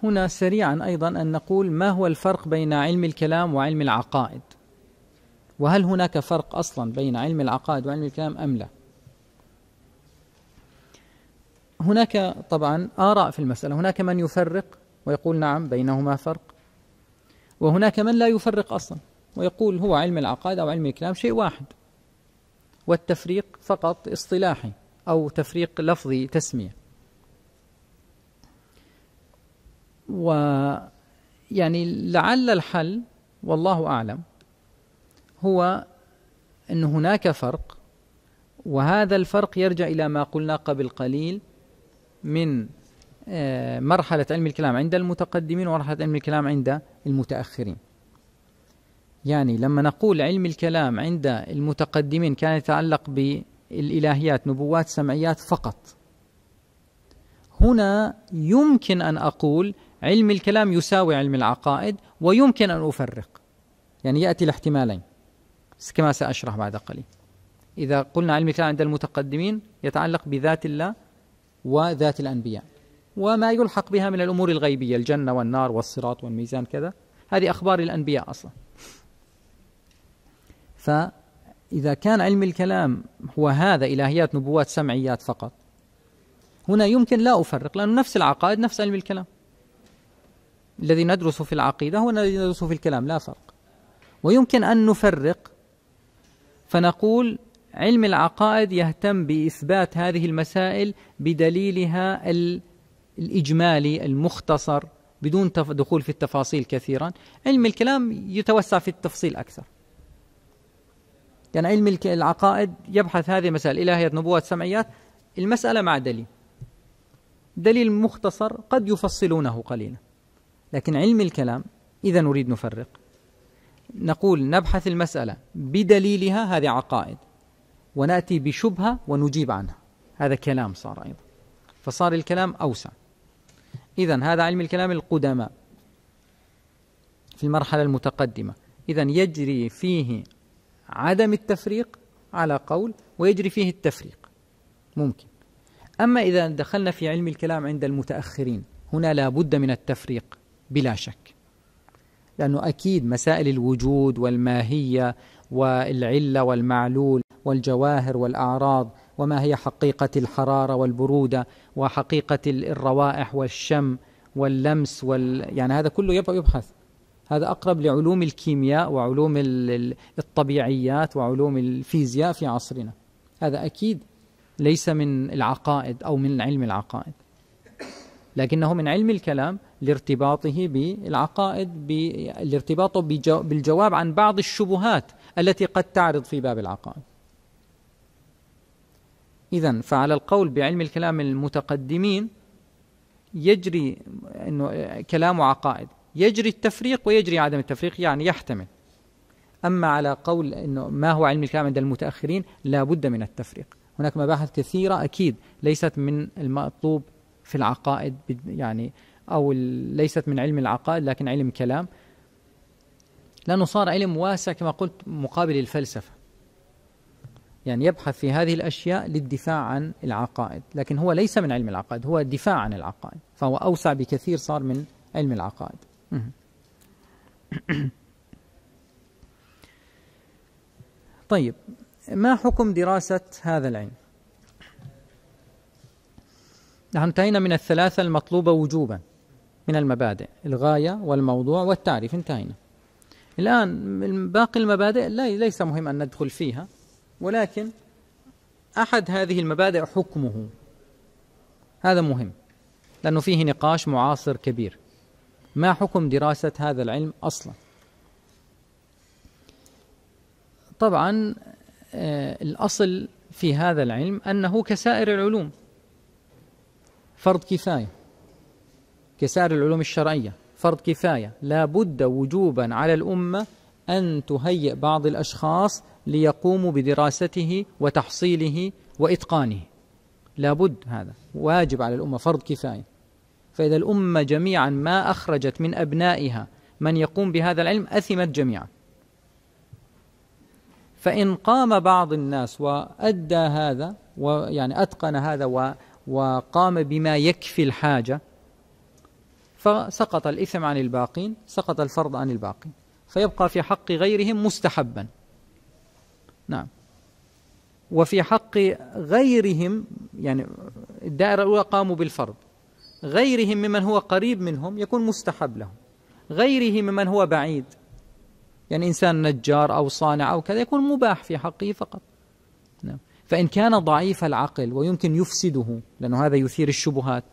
هنا سريعا أيضا أن نقول ما هو الفرق بين علم الكلام وعلم العقائد وهل هناك فرق أصلا بين علم العقائد وعلم الكلام أم لا هناك طبعا آراء في المسألة هناك من يفرق ويقول نعم بينهما فرق وهناك من لا يفرق أصلا ويقول هو علم العقائد أو علم الكلام شيء واحد والتفريق فقط اصطلاحي أو تفريق لفظي تسمية ويعني لعل الحل والله أعلم هو أن هناك فرق وهذا الفرق يرجع إلى ما قلنا قبل قليل من آه، مرحلة علم الكلام عند المتقدمين ومرحلة علم الكلام عند المتأخرين يعني لما نقول علم الكلام عند المتقدمين كان يتعلق بالإلهيات نبوات سمعيات فقط هنا يمكن أن أقول علم الكلام يساوي علم العقائد ويمكن أن أفرق يعني يأتي الاحتمالين كما سأشرح بعد قليل إذا قلنا علم الكلام عند المتقدمين يتعلق بذات الله وذات الأنبياء وما يلحق بها من الأمور الغيبية الجنة والنار والصراط والميزان كذا هذه أخبار الأنبياء أصلا فإذا كان علم الكلام هو هذا إلهيات نبوات سمعيات فقط هنا يمكن لا أفرق لأنه نفس العقائد نفس علم الكلام الذي ندرس في العقيدة هو الذي ندرس في الكلام لا فرق ويمكن أن نفرق فنقول علم العقائد يهتم بإثبات هذه المسائل بدليلها الإجمالي المختصر بدون دخول في التفاصيل كثيرا علم الكلام يتوسع في التفصيل أكثر يعني علم العقائد يبحث هذه المسائل إلهية نبوة سمعيات المسألة مع دليل دليل مختصر قد يفصلونه قليلا لكن علم الكلام إذا نريد نفرق نقول نبحث المسألة بدليلها هذه عقائد ونأتي بشبهة ونجيب عنها هذا كلام صار أيضا فصار الكلام أوسع إذا هذا علم الكلام القدماء في المرحلة المتقدمة إذا يجري فيه عدم التفريق على قول ويجري فيه التفريق ممكن أما إذا دخلنا في علم الكلام عند المتأخرين هنا لا بد من التفريق بلا شك لأنه أكيد مسائل الوجود والماهية والعلة والمعلول والجواهر والأعراض وما هي حقيقة الحرارة والبرودة وحقيقة الروائح والشم واللمس وال يعني هذا كله يبقى يبحث هذا أقرب لعلوم الكيمياء وعلوم الطبيعيات وعلوم الفيزياء في عصرنا هذا أكيد ليس من العقائد أو من علم العقائد لكنه من علم الكلام لارتباطه بالعقائد لارتباطه بالجواب عن بعض الشبهات التي قد تعرض في باب العقائد إذا فعلى القول بعلم الكلام المتقدمين يجري إنه كلام عقائد يجري التفريق ويجري عدم التفريق يعني يحتمل أما على قول إنه ما هو علم الكلام عند المتأخرين لا بد من التفريق هناك مباحث كثيرة أكيد ليست من المطلوب في العقائد يعني أو ليست من علم العقائد لكن علم كلام لأنه صار علم واسع كما قلت مقابل الفلسفة يعني يبحث في هذه الأشياء للدفاع عن العقائد لكن هو ليس من علم العقائد هو دفاع عن العقائد فهو أوسع بكثير صار من علم العقائد (coughs) طيب ما حكم دراسة هذا العلم نحن انتهينا من الثلاثة المطلوبة وجوبا من المبادئ الغاية والموضوع والتعريف انتهينا الآن باقي المبادئ لا ليس مهم أن ندخل فيها ولكن أحد هذه المبادئ حكمه هذا مهم لأنه فيه نقاش معاصر كبير ما حكم دراسة هذا العلم أصلا طبعا آه، الأصل في هذا العلم أنه كسائر العلوم فرض كفاية كسائر العلوم الشرعية فرض كفاية لا بد وجوبا على الأمة أن تهيئ بعض الأشخاص ليقوموا بدراسته وتحصيله وإتقانه لا بد هذا واجب على الأمة فرض كفاية فإذا الأمة جميعا ما أخرجت من أبنائها من يقوم بهذا العلم أثمت جميعا فإن قام بعض الناس وأدى هذا ويعني أتقن هذا وقام بما يكفي الحاجة فسقط الإثم عن الباقين سقط الفرض عن الباقين فيبقى في حق غيرهم مستحبا نعم وفي حق غيرهم يعني الدائرة الأولى قاموا بالفرض غيرهم ممن هو قريب منهم يكون مستحب لهم غيره ممن هو بعيد يعني إنسان نجار أو صانع أو كذا يكون مباح في حقه فقط نعم. فإن كان ضعيف العقل ويمكن يفسده لأنه هذا يثير الشبهات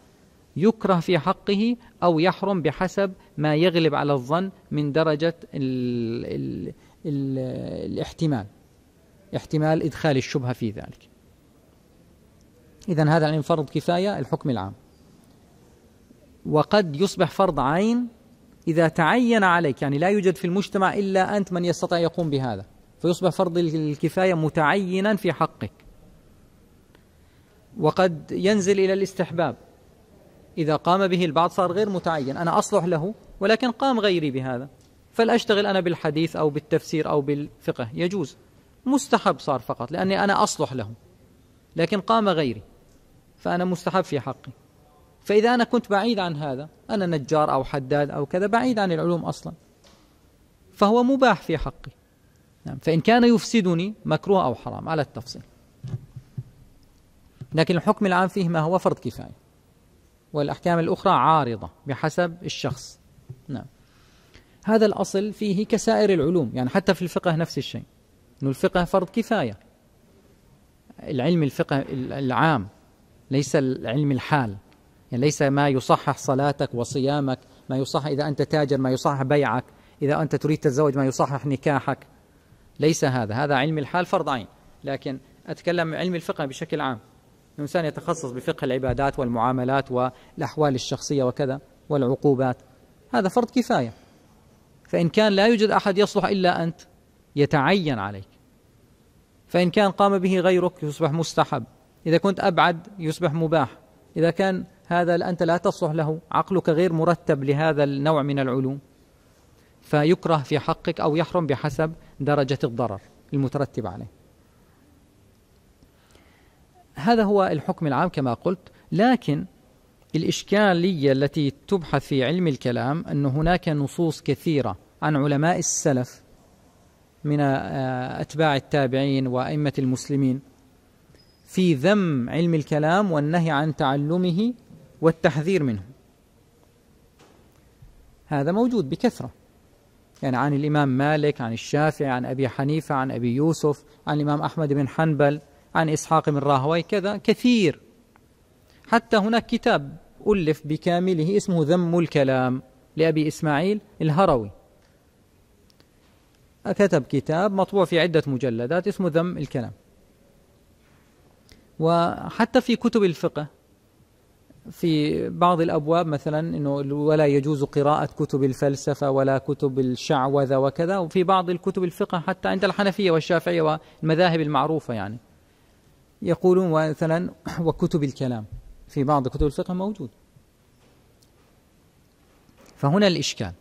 يكره في حقه أو يحرم بحسب ما يغلب على الظن من درجة الـ الـ الـ الاحتمال احتمال إدخال الشبهة في ذلك إذا هذا عن يعني فرض كفاية الحكم العام وقد يصبح فرض عين إذا تعين عليك يعني لا يوجد في المجتمع إلا أنت من يستطيع يقوم بهذا فيصبح فرض الكفاية متعينا في حقك وقد ينزل إلى الاستحباب إذا قام به البعض صار غير متعين أنا أصلح له ولكن قام غيري بهذا فلأشتغل أنا بالحديث أو بالتفسير أو بالفقه يجوز مستحب صار فقط لأني أنا أصلح له لكن قام غيري فأنا مستحب في حقي فإذا أنا كنت بعيد عن هذا أنا نجار أو حداد أو كذا بعيد عن العلوم أصلا فهو مباح في حقي نعم فإن كان يفسدني مكروه أو حرام على التفصيل لكن الحكم العام فيه ما هو فرض كفاية والأحكام الأخرى عارضة بحسب الشخص نعم هذا الأصل فيه كسائر العلوم يعني حتى في الفقه نفس الشيء أن الفقه فرض كفاية العلم الفقه العام ليس العلم الحال يعني ليس ما يصحح صلاتك وصيامك ما يصحح إذا أنت تاجر ما يصحح بيعك إذا أنت تريد تتزوج ما يصحح نكاحك ليس هذا هذا علم الحال فرض عين لكن أتكلم علم الفقه بشكل عام الإنسان يتخصص بفقه العبادات والمعاملات والأحوال الشخصية وكذا والعقوبات هذا فرض كفاية فإن كان لا يوجد أحد يصلح إلا أنت يتعين عليك فإن كان قام به غيرك يصبح مستحب إذا كنت أبعد يصبح مباح إذا كان هذا أنت لا تصلح له عقلك غير مرتب لهذا النوع من العلوم فيكره في حقك أو يحرم بحسب درجة الضرر المترتب عليه هذا هو الحكم العام كما قلت لكن الإشكالية التي تبحث في علم الكلام أن هناك نصوص كثيرة عن علماء السلف من آه، أتباع التابعين وأئمة المسلمين في ذم علم الكلام والنهي عن تعلمه والتحذير منه هذا موجود بكثرة يعني عن الإمام مالك عن الشافعي عن أبي حنيفة عن أبي يوسف عن الإمام أحمد بن حنبل عن إسحاق من راهوي كذا كثير حتى هناك كتاب ألف بكامله اسمه ذم الكلام لأبي إسماعيل الهروي كتب كتاب مطبوع في عدة مجلدات اسمه ذم الكلام وحتى في كتب الفقه في بعض الابواب مثلا انه ولا يجوز قراءه كتب الفلسفه ولا كتب الشعوذه وكذا وفي بعض الكتب الفقه حتى عند الحنفيه والشافعيه والمذاهب المعروفه يعني يقولون مثلا (clears throat) وكتب الكلام في بعض كتب الفقه موجود فهنا الإشكال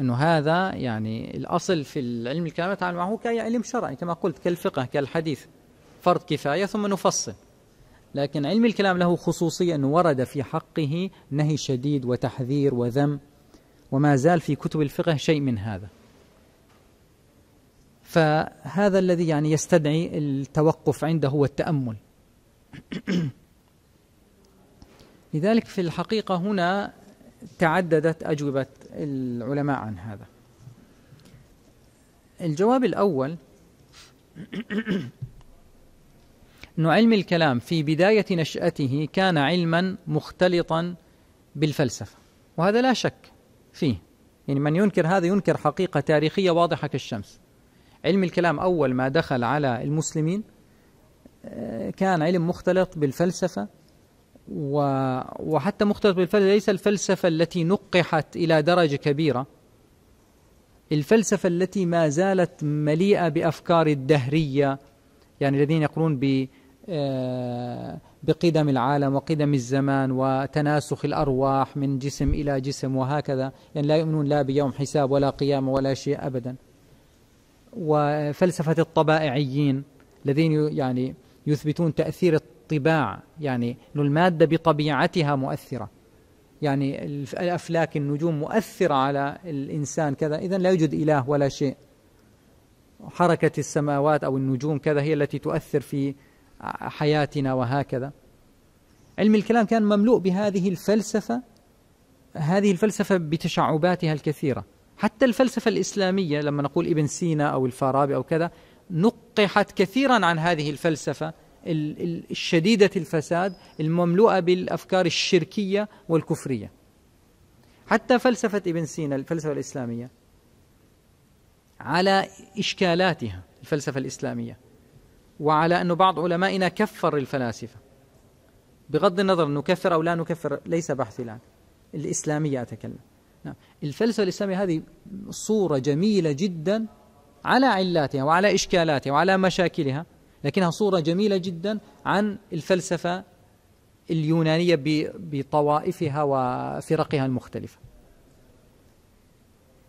أنه هذا يعني الأصل في العلم الكلام نتعامل معه كعلم شرعي كما قلت كالفقه كالحديث فرض كفاية ثم نفصل لكن علم الكلام له خصوصية أنه ورد في حقه نهي شديد وتحذير وذم وما زال في كتب الفقه شيء من هذا فهذا الذي يعني يستدعي التوقف عنده هو التأمل لذلك في الحقيقة هنا تعددت أجوبة العلماء عن هذا الجواب الأول (clears throat) أن علم الكلام في بداية نشأته كان علما مختلطا بالفلسفة وهذا لا شك فيه يعني من ينكر هذا ينكر حقيقة تاريخية واضحة كالشمس علم الكلام أول ما دخل على المسلمين آه، كان علم مختلط بالفلسفة وحتى مختلط بالفلسفة ليس الفلسفة التي نقحت إلى درجة كبيرة الفلسفة التي ما زالت مليئة بأفكار الدهرية يعني الذين يقولون ب آه، بقدم العالم وقدم الزمان وتناسخ الأرواح من جسم إلى جسم وهكذا يعني لا يؤمنون لا بيوم حساب ولا قيامة ولا شيء أبدا وفلسفة الطبائعيين الذين يعني يثبتون تأثير الطباع يعني أن المادة بطبيعتها مؤثرة يعني الأفلاك النجوم مؤثرة على الإنسان كذا إذا لا يوجد إله ولا شيء حركة السماوات أو النجوم كذا هي التي تؤثر في حياتنا وهكذا علم الكلام كان مملوء بهذه الفلسفة هذه الفلسفة بتشعباتها الكثيرة حتى الفلسفة الإسلامية لما نقول ابن سينا أو الفارابي أو كذا نقحت كثيرا عن هذه الفلسفة الشديدة الفساد المملوءة بالأفكار الشركية والكفرية حتى فلسفة ابن سينا الفلسفة الإسلامية على إشكالاتها الفلسفة الإسلامية وعلى أن بعض علمائنا كفر الفلاسفة بغض النظر نكفر أو لا نكفر ليس بحثي الآن الإسلامية أتكلم الفلسفة الإسلامية هذه صورة جميلة جدا على علاتها وعلى إشكالاتها وعلى مشاكلها لكنها صورة جميلة جدا عن الفلسفة اليونانية بطوائفها وفرقها المختلفة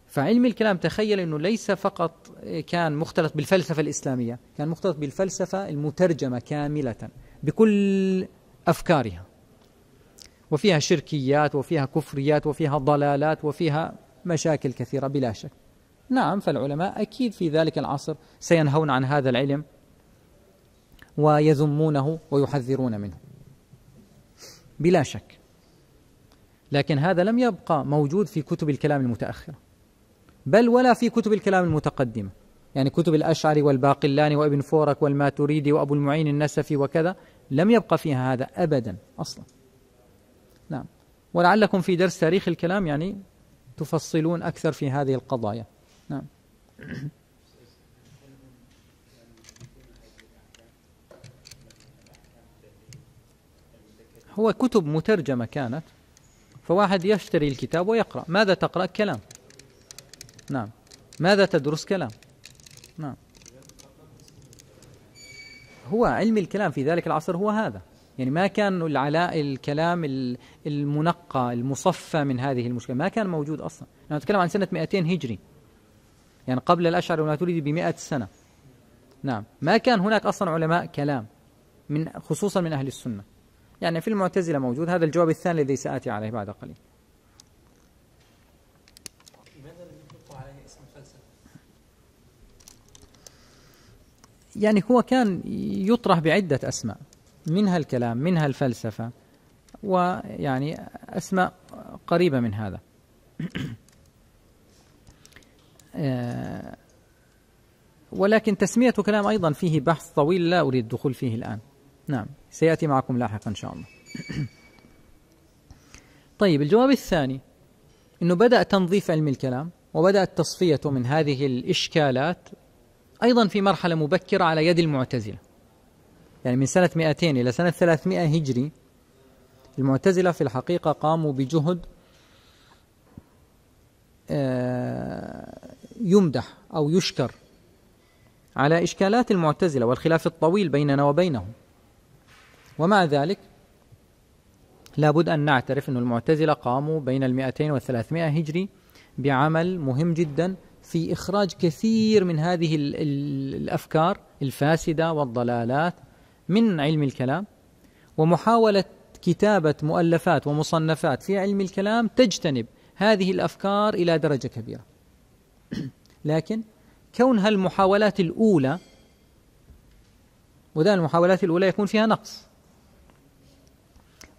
فعلم الكلام تخيل أنه ليس فقط كان مختلط بالفلسفة الإسلامية كان مختلط بالفلسفة المترجمة كاملة بكل أفكارها وفيها شركيات وفيها كفريات وفيها ضلالات وفيها مشاكل كثيرة بلا شك نعم فالعلماء أكيد في ذلك العصر سينهون عن هذا العلم ويذمونه ويحذرون منه بلا شك لكن هذا لم يبقى موجود في كتب الكلام المتأخرة بل ولا في كتب الكلام المتقدمة يعني كتب الأشعري والباقلاني وابن فورك والماتريدي وأبو المعين النسفي وكذا لم يبقى فيها هذا أبدا أصلا ولعلكم في درس تاريخ الكلام يعني تفصلون أكثر في هذه القضايا نعم هو كتب مترجمة كانت فواحد يشتري الكتاب ويقرأ ماذا تقرأ كلام نعم ماذا تدرس كلام نعم هو علم الكلام في ذلك العصر هو هذا يعني ما كان العلاء الكلام المنقى المصفى من هذه المشكلة ما كان موجود أصلا نحن نتكلم عن سنة 200 هجري يعني قبل الأشعر والماتريدي بمئة سنة نعم ما كان هناك أصلا علماء كلام من خصوصا من أهل السنة يعني في المعتزلة موجود هذا الجواب الثاني الذي سآتي عليه بعد قليل يعني هو كان يطرح بعدة أسماء منها الكلام منها الفلسفة ويعني أسماء قريبة من هذا آه، ولكن تسمية كلام أيضا فيه بحث طويل لا أريد الدخول فيه الآن نعم سيأتي معكم لاحقا إن شاء الله (clears throat) طيب الجواب الثاني أنه بدأ تنظيف علم الكلام وبدأت تصفيته من هذه الإشكالات أيضا في مرحلة مبكرة على يد المعتزلة يعني من سنة 200 إلى سنة 300 هجري المعتزلة في الحقيقة قاموا بجهد آه، يمدح أو يشكر على إشكالات المعتزلة والخلاف الطويل بيننا وبينهم ومع ذلك لابد أن نعترف أن المعتزلة قاموا بين المائتين والثلاثمائة هجري بعمل مهم جدا في إخراج كثير من هذه الأفكار الفاسدة والضلالات من علم الكلام ومحاولة كتابة مؤلفات ومصنفات في علم الكلام تجتنب هذه الأفكار إلى درجة كبيرة (clears throat) لكن كونها المحاولات الأولى وذا المحاولات الأولى يكون فيها نقص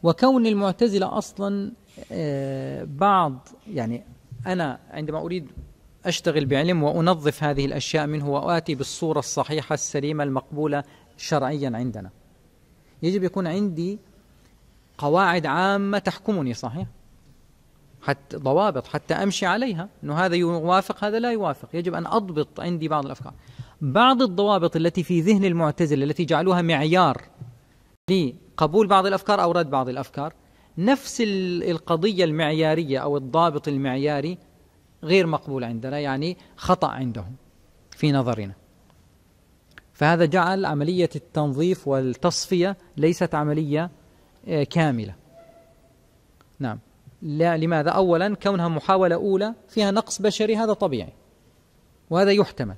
وكون المعتزلة أصلا آه، بعض يعني أنا عندما أريد أشتغل بعلم وأنظف هذه الأشياء منه وآتي بالصورة الصحيحة السليمة المقبولة شرعيا عندنا يجب يكون عندي قواعد عامة تحكمني صحيح حتى ضوابط حتى أمشي عليها أنه هذا يوافق هذا لا يوافق يجب أن أضبط عندي بعض الأفكار بعض الضوابط التي في ذهن المعتزلة التي جعلوها معيار لقبول بعض الأفكار أو رد بعض الأفكار نفس القضية المعيارية أو الضابط المعياري غير مقبول عندنا يعني خطأ عندهم في نظرنا فهذا جعل عملية التنظيف والتصفية ليست عملية آه، كاملة نعم لا لماذا؟ أولا كونها محاولة أولى فيها نقص بشري هذا طبيعي وهذا يحتمل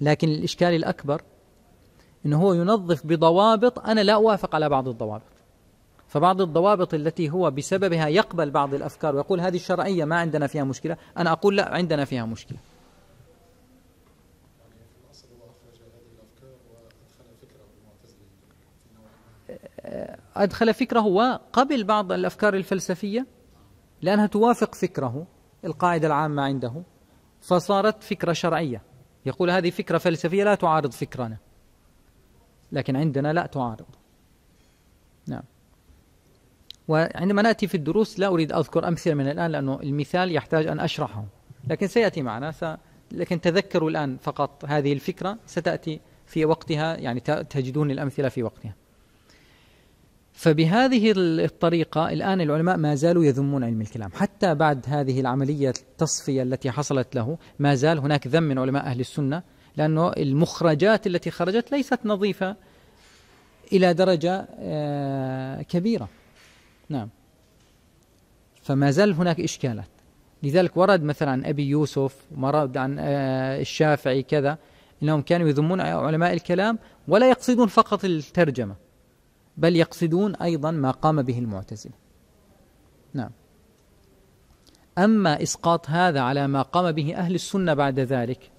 لكن الإشكال الأكبر أنه هو ينظف بضوابط أنا لا أوافق على بعض الضوابط فبعض الضوابط التي هو بسببها يقبل بعض الأفكار ويقول هذه الشرعية ما عندنا فيها مشكلة أنا أقول لا عندنا فيها مشكلة أدخل فكره وقبل بعض الأفكار الفلسفية لأنها توافق فكره القاعدة العامة عنده فصارت فكرة شرعية يقول هذه فكرة فلسفية لا تعارض فكرنا لكن عندنا لا تعارض نعم وعندما نأتي في الدروس لا أريد أذكر أمثلة من الآن لأنه المثال يحتاج أن أشرحه لكن سيأتي معنا س... لكن تذكروا الآن فقط هذه الفكرة ستأتي في وقتها يعني تجدون الأمثلة في وقتها فبهذه الطريقة الآن العلماء ما زالوا يذمون علم الكلام حتى بعد هذه العملية التصفية التي حصلت له ما زال هناك ذم من علماء أهل السنة لأنه المخرجات التي خرجت ليست نظيفة إلى درجة آه، كبيرة نعم فما زال هناك إشكالات لذلك ورد مثلا عن أبي يوسف ورد عن آه، الشافعي كذا أنهم كانوا يذمون علماء الكلام ولا يقصدون فقط الترجمة بل يقصدون أيضا ما قام به المعتزلة نعم أما إسقاط هذا على ما قام به أهل السنة بعد ذلك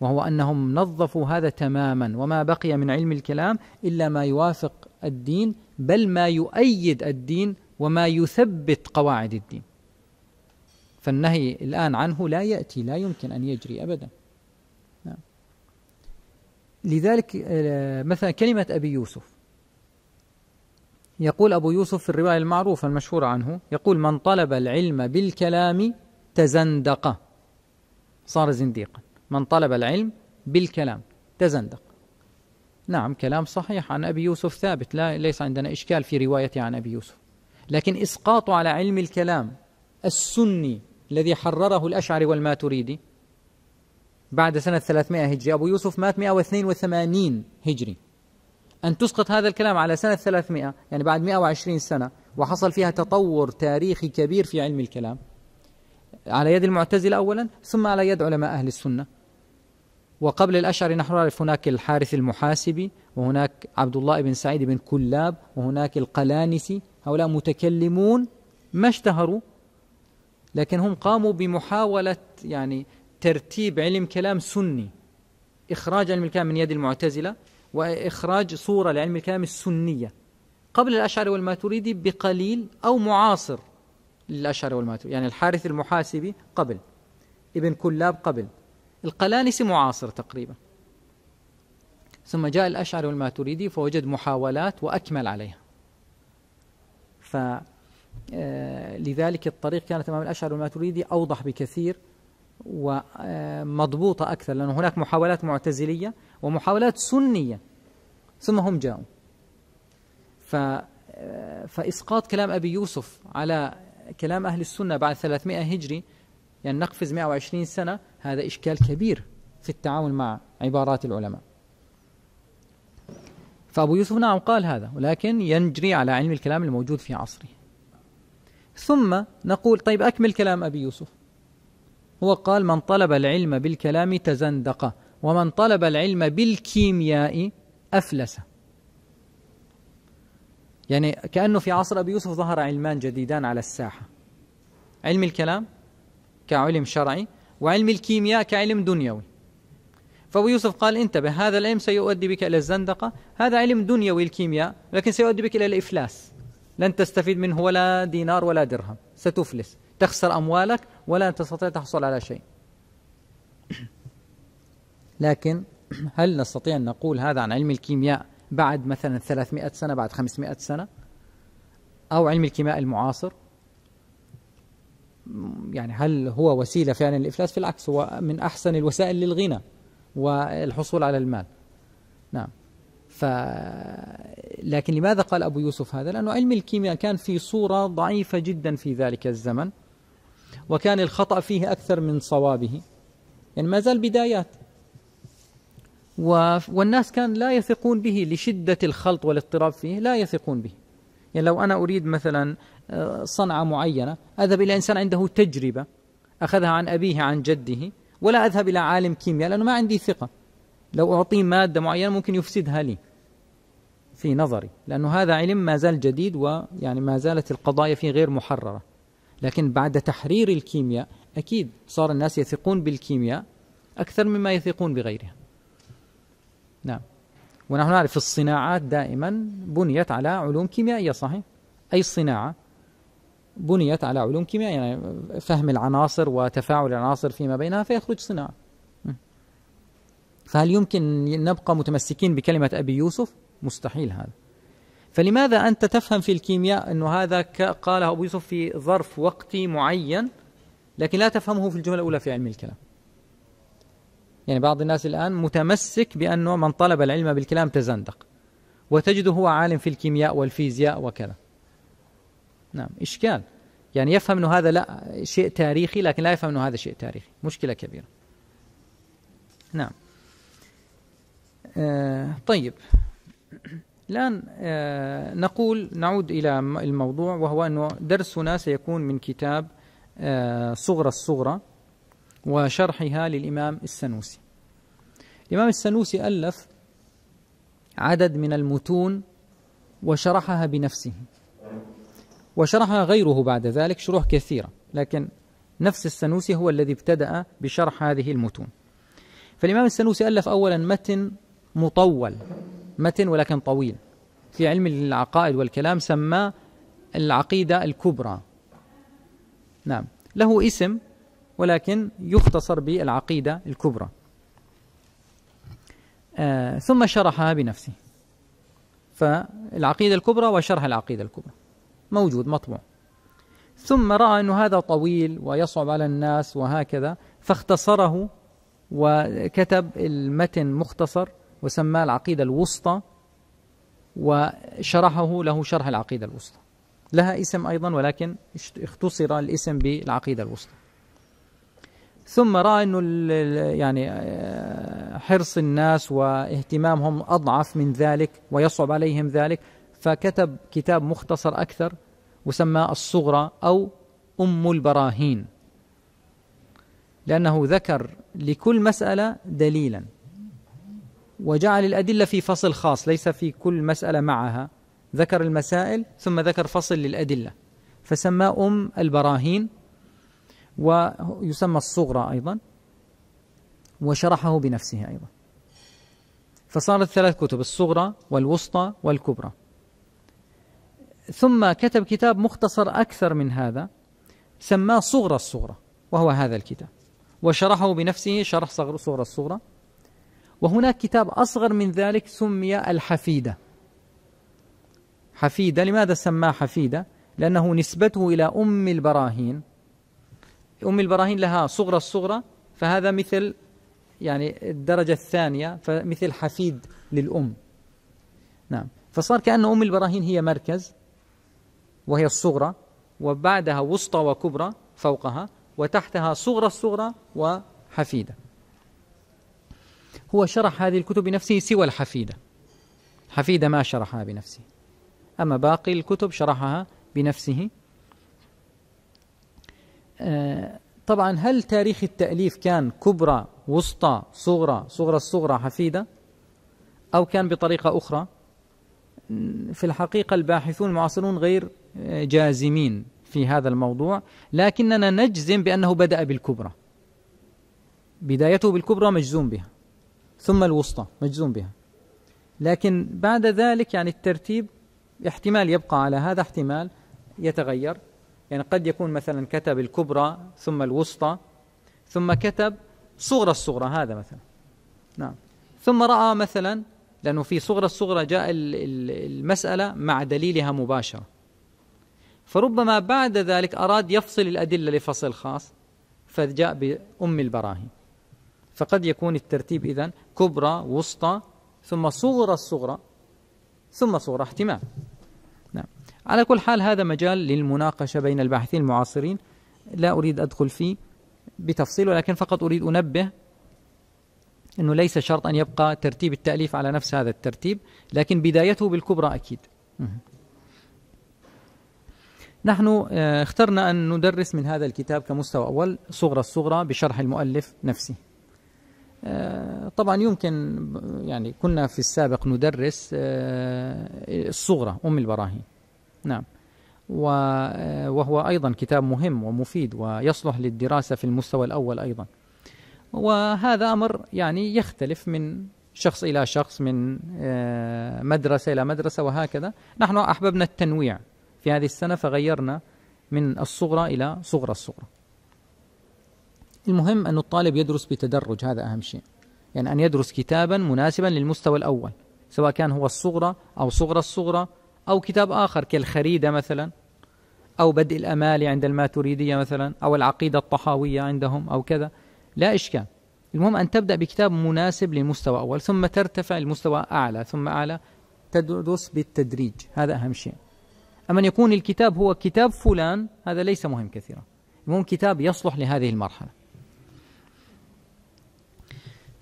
وهو أنهم نظفوا هذا تماما وما بقي من علم الكلام إلا ما يوافق الدين بل ما يؤيد الدين وما يثبت قواعد الدين فالنهي الآن عنه لا يأتي لا يمكن أن يجري أبدا نعم. لذلك آه، مثلا كلمة أبي يوسف يقول أبو يوسف في الرواية المعروفة المشهورة عنه يقول من طلب العلم بالكلام تزندق صار زنديقا من طلب العلم بالكلام تزندق نعم كلام صحيح عن أبي يوسف ثابت لا ليس عندنا إشكال في روايته عن أبي يوسف لكن إسقاطه على علم الكلام السني الذي حرره الأشعري والماتريدي بعد سنة 300 هجري أبو يوسف مات 182 هجري أن تسقط هذا الكلام على سنة 300 يعني بعد 120 سنة وحصل فيها تطور تاريخي كبير في علم الكلام على يد المعتزلة أولا ثم على يد علماء أهل السنة وقبل الأشعري نحن نعرف هناك الحارث المحاسبي وهناك عبد الله بن سعيد بن كلاب وهناك القلانسي هؤلاء متكلمون ما اشتهروا لكن هم قاموا بمحاولة يعني ترتيب علم كلام سني إخراج علم الكلام من يد المعتزلة وإخراج صورة لعلم الكلام السنية قبل الأشعري والماتريدي بقليل أو معاصر للأشعري والماتريدي يعني الحارث المحاسبي قبل ابن كلاب قبل القلانسي معاصر تقريبا ثم جاء الأشعري والماتريدي فوجد محاولات وأكمل عليها ف آه، لذلك الطريق كانت أمام الأشعري والماتريدي أوضح بكثير ومضبوطة أكثر لأن هناك محاولات معتزلية ومحاولات سنية ثم هم جاءوا ف فإسقاط كلام أبي يوسف على كلام أهل السنة بعد 300 هجري يعني نقفز 120 سنة هذا إشكال كبير في التعامل مع عبارات العلماء فأبو يوسف نعم قال هذا ولكن ينجري على علم الكلام الموجود في عصره ثم نقول طيب أكمل كلام أبي يوسف هو قال من طلب العلم بالكلام تزندق ومن طلب العلم بالكيمياء أفلس يعني كأنه في عصر أبي يوسف ظهر علمان جديدان على الساحة علم الكلام كعلم شرعي وعلم الكيمياء كعلم دنيوي فأبو يوسف قال انتبه هذا العلم سيؤدي بك إلى الزندقة هذا علم دنيوي الكيمياء لكن سيؤدي بك إلى الإفلاس لن تستفيد منه ولا دينار ولا درهم ستفلس تخسر أموالك ولا تستطيع تحصل على شيء لكن هل نستطيع أن نقول هذا عن علم الكيمياء بعد مثلا 300 سنة بعد 500 سنة أو علم الكيمياء المعاصر يعني هل هو وسيلة فعلا للإفلاس في العكس هو من أحسن الوسائل للغنى والحصول على المال نعم ف لكن لماذا قال أبو يوسف هذا لأنه علم الكيمياء كان في صورة ضعيفة جدا في ذلك الزمن وكان الخطأ فيه أكثر من صوابه يعني ما زال بدايات والناس كان لا يثقون به لشدة الخلط والاضطراب فيه لا يثقون به يعني لو أنا أريد مثلا آه، صنعة معينة أذهب إلى إنسان عنده تجربة أخذها عن أبيه عن جده ولا أذهب إلى عالم كيمياء لأنه ما عندي ثقة لو أعطيه مادة معينة ممكن يفسدها لي في نظري لأنه هذا علم ما زال جديد ويعني ما زالت القضايا فيه غير محررة لكن بعد تحرير الكيمياء أكيد صار الناس يثقون بالكيمياء أكثر مما يثقون بغيرها نعم ونحن نعرف الصناعات دائما بنيت على علوم كيميائية صحيح أي صناعة بنيت على علوم كيميائية يعني فهم العناصر وتفاعل العناصر فيما بينها فيخرج صناعة فهل يمكن نبقى متمسكين بكلمة أبي يوسف مستحيل هذا فلماذا أنت تفهم في الكيمياء أنه هذا قاله أبو يوسف في ظرف وقتي معين لكن لا تفهمه في الجملة الأولى في علم الكلام يعني بعض الناس الآن متمسك بأنه من طلب العلم بالكلام تزندق وتجده هو عالم في الكيمياء والفيزياء وكذا نعم إشكال يعني يفهم أنه هذا لا شيء تاريخي لكن لا يفهم أنه هذا شيء تاريخي مشكلة كبيرة نعم آه طيب الآن آه، نقول نعود إلى الموضوع وهو أنه درسنا سيكون من كتاب آه، صغرى الصغرى وشرحها للإمام السنوسي الإمام السنوسي ألف عدد من المتون وشرحها بنفسه وشرحها غيره بعد ذلك شروح كثيرة لكن نفس السنوسي هو الذي ابتدأ بشرح هذه المتون فالإمام السنوسي ألف أولا متن مطول متن ولكن طويل في علم العقائد والكلام سماه العقيدة الكبرى نعم له اسم ولكن يختصر بالعقيدة الكبرى آه ثم شرحها بنفسه فالعقيدة الكبرى وشرح العقيدة الكبرى موجود مطبوع ثم رأى أن هذا طويل ويصعب على الناس وهكذا فاختصره وكتب المتن مختصر وسماه العقيدة الوسطى وشرحه له شرح العقيدة الوسطى لها اسم أيضا ولكن اختصر الاسم بالعقيدة الوسطى ثم رأى أنه يعني آه، حرص الناس واهتمامهم أضعف من ذلك ويصعب عليهم ذلك فكتب كتاب مختصر أكثر وسماه الصغرى أو أم البراهين لأنه ذكر لكل مسألة دليلا وجعل الأدلة في فصل خاص ليس في كل مسألة معها ذكر المسائل ثم ذكر فصل للأدلة فسمى أم البراهين ويسمى الصغرى أيضا وشرحه بنفسه أيضا فصارت ثلاث كتب الصغرى والوسطى والكبرى ثم كتب كتاب مختصر أكثر من هذا سماه صغرى الصغرى وهو هذا الكتاب وشرحه بنفسه شرح صغرى الصغرى وهناك كتاب أصغر من ذلك سمي الحفيدة حفيدة لماذا سماه حفيدة لأنه نسبته إلى أم البراهين أم البراهين لها صغرى الصغرى فهذا مثل يعني الدرجة الثانية فمثل حفيد للأم نعم فصار كأن أم البراهين هي مركز وهي الصغرى وبعدها وسطى وكبرى فوقها وتحتها صغرى الصغرى وحفيده هو شرح هذه الكتب بنفسه سوى الحفيدة حفيدة ما شرحها بنفسه أما باقي الكتب شرحها بنفسه آه، طبعا هل تاريخ التأليف كان كبرى وسطى صغرى صغرى الصغرى حفيدة أو كان بطريقة أخرى في الحقيقة الباحثون المعاصرون غير آه، جازمين في هذا الموضوع لكننا نجزم بأنه بدأ بالكبرى بدايته بالكبرى مجزوم بها ثم الوسطى مجزوم بها لكن بعد ذلك يعني الترتيب احتمال يبقى على هذا احتمال يتغير يعني قد يكون مثلا كتب الكبرى ثم الوسطى ثم كتب صغرى الصغرى هذا مثلا نعم ثم رأى مثلا لأنه في صغرى الصغرى جاء المسألة مع دليلها مباشرة فربما بعد ذلك أراد يفصل الأدلة لفصل خاص فجاء بأم البراهين فقد يكون الترتيب إذن كبرى وسطى ثم صغرى الصغرى ثم صغرى احتمال نعم. على كل حال هذا مجال للمناقشة بين الباحثين المعاصرين لا أريد أدخل فيه بتفصيل ولكن فقط أريد أنبه أنه ليس شرط أن يبقى ترتيب التأليف على نفس هذا الترتيب لكن بدايته بالكبرى أكيد نحن آه، اخترنا أن ندرس من هذا الكتاب كمستوى أول صغرى الصغرى بشرح المؤلف نفسه آه، طبعا يمكن يعني كنا في السابق ندرس آه، الصغرى أم البراهين نعم آه، وهو أيضا كتاب مهم ومفيد ويصلح للدراسة في المستوى الأول أيضا وهذا أمر يعني يختلف من شخص إلى شخص من مدرسة إلى مدرسة وهكذا نحن أحببنا التنويع في هذه السنة فغيرنا من الصغرى إلى صغرى الصغرى المهم أن الطالب يدرس بتدرج هذا أهم شيء يعني أن يدرس كتابا مناسبا للمستوى الأول سواء كان هو الصغرى أو صغرى الصغرى أو كتاب آخر كالخريدة مثلا أو بدء الأمال عند الماتريدية مثلا أو العقيدة الطحاوية عندهم أو كذا لا إشكال المهم أن تبدأ بكتاب مناسب لمستوى أول ثم ترتفع لمستوى أعلى ثم أعلى تدرس بالتدريج هذا أهم شيء أما أن يكون الكتاب هو كتاب فلان هذا ليس مهم كثيرا المهم كتاب يصلح لهذه المرحلة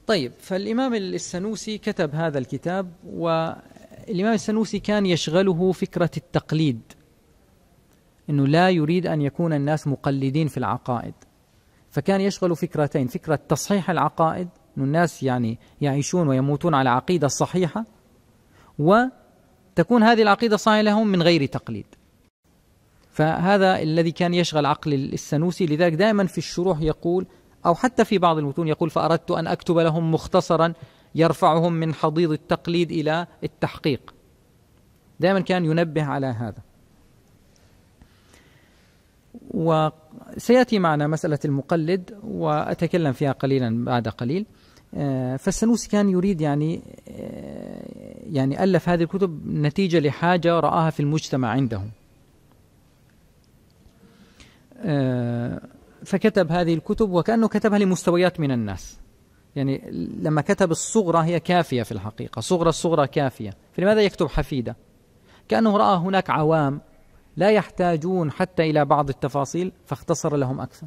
طيب فالإمام السنوسي كتب هذا الكتاب والإمام السنوسي كان يشغله فكرة التقليد أنه لا يريد أن يكون الناس مقلدين في العقائد فكان يشغل فكرتين فكرة تصحيح العقائد أن الناس يعني يعيشون ويموتون على عقيدة صحيحة وتكون هذه العقيدة صحيحة لهم من غير تقليد فهذا الذي كان يشغل عقل السنوسي لذلك دائما في الشروح يقول أو حتى في بعض المتون يقول فأردت أن أكتب لهم مختصرا يرفعهم من حضيض التقليد إلى التحقيق دائما كان ينبه على هذا وسيأتي معنا مسألة المقلد وأتكلم فيها قليلا بعد قليل آه، فالسنوسي كان يريد يعني آه، يعني ألف هذه الكتب نتيجة لحاجة رآها في المجتمع عنده آه، فكتب هذه الكتب وكأنه كتبها لمستويات من الناس يعني لما كتب الصغرى هي كافية في الحقيقة صغرى الصغرى كافية فلماذا يكتب حفيدة كأنه رأى هناك عوام لا يحتاجون حتى إلى بعض التفاصيل فاختصر لهم أكثر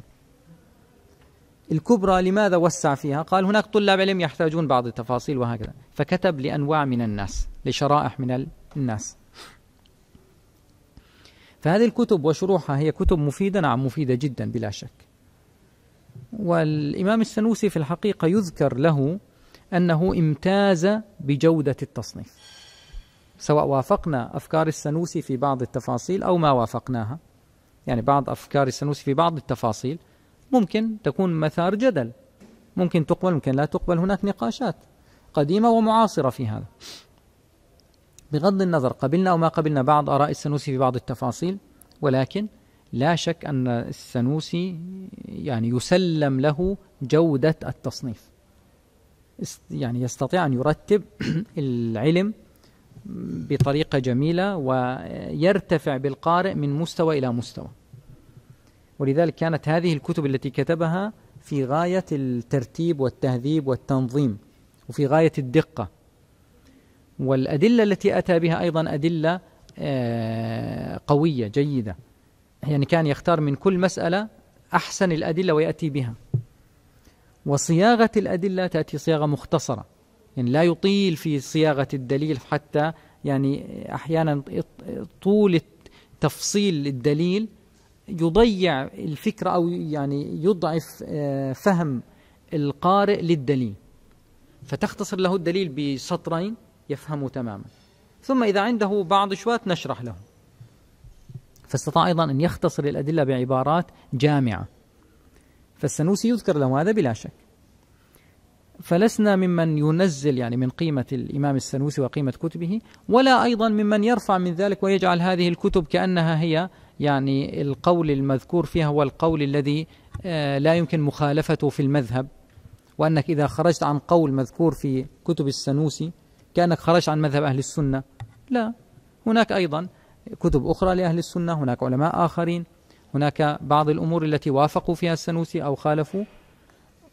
الكبرى لماذا وسع فيها قال هناك طلاب علم يحتاجون بعض التفاصيل وهكذا فكتب لأنواع من الناس لشرائح من الناس فهذه الكتب وشروحها هي كتب مفيدة نعم مفيدة جدا بلا شك والإمام السنوسي في الحقيقة يذكر له أنه امتاز بجودة التصنيف سواء وافقنا أفكار السنوسي في بعض التفاصيل أو ما وافقناها يعني بعض أفكار السنوسي في بعض التفاصيل ممكن تكون مثار جدل ممكن تقبل ممكن لا تقبل هناك نقاشات قديمة ومعاصرة في هذا بغض النظر قبلنا أو ما قبلنا بعض آراء السنوسي في بعض التفاصيل ولكن لا شك أن السنوسي يعني يسلم له جودة التصنيف يعني يستطيع أن يرتب (clears throat) العلم بطريقة جميلة ويرتفع بالقارئ من مستوى إلى مستوى ولذلك كانت هذه الكتب التي كتبها في غاية الترتيب والتهذيب والتنظيم وفي غاية الدقة والأدلة التي أتى بها أيضا أدلة آه، قوية جيدة يعني كان يختار من كل مسألة أحسن الأدلة ويأتي بها وصياغة الأدلة تأتي صياغة مختصرة يعني لا يطيل في صياغة الدليل حتى يعني أحيانا طول تفصيل الدليل يضيع الفكرة أو يعني يضعف آه، فهم القارئ للدليل فتختصر له الدليل بسطرين يفهمه تماما ثم إذا عنده بعض شوات نشرح له فاستطاع أيضا أن يختصر الأدلة بعبارات جامعة فالسنوسي يذكر له هذا بلا شك فلسنا ممن ينزل يعني من قيمة الإمام السنوسي وقيمة كتبه ولا أيضا ممن يرفع من ذلك ويجعل هذه الكتب كأنها هي يعني القول المذكور فيها هو القول الذي آه، لا يمكن مخالفته في المذهب وأنك إذا خرجت عن قول مذكور في كتب السنوسي كأنك خرجت عن مذهب أهل السنة لا هناك أيضا كتب أخرى لأهل السنة هناك علماء آخرين هناك بعض الأمور التي وافقوا فيها السنوسي أو خالفوا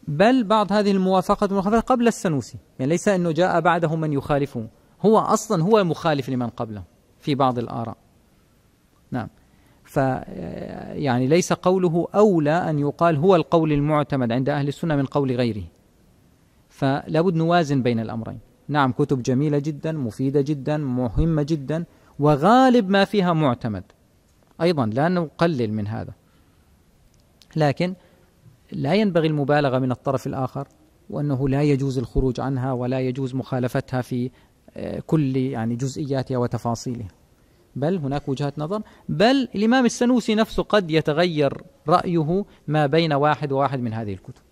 بل بعض هذه الموافقة والمخالفة قبل السنوسي يعني ليس أنه جاء بعده من يخالفه هو أصلا هو مخالف لمن قبله في بعض الآراء نعم ف يعني ليس قوله أولى أن يقال هو القول المعتمد عند أهل السنة من قول غيره فلابد نوازن بين الأمرين نعم كتب جميلة جدا مفيدة جدا مهمة جدا وغالب ما فيها معتمد أيضا لا نقلل من هذا لكن لا ينبغي المبالغة من الطرف الآخر وأنه لا يجوز الخروج عنها ولا يجوز مخالفتها في آه، كل يعني جزئياتها وتفاصيلها بل هناك وجهات نظر بل الإمام السنوسي نفسه قد يتغير رأيه ما بين واحد وواحد من هذه الكتب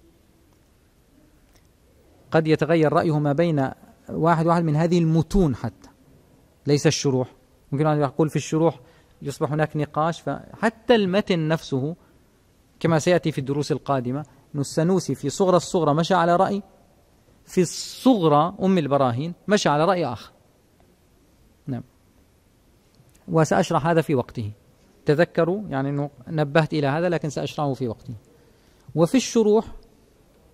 قد يتغير رأيه ما بين واحد واحد من هذه المتون حتى ليس الشروح ممكن أن يقول في الشروح يصبح هناك نقاش فحتى المتن نفسه كما سيأتي في الدروس القادمة السنوسي في صغرى الصغرى مشى على رأي في الصغرى أم البراهين مشى على رأي آخر نعم وسأشرح هذا في وقته تذكروا يعني أنه نبهت إلى هذا لكن سأشرحه في وقته وفي الشروح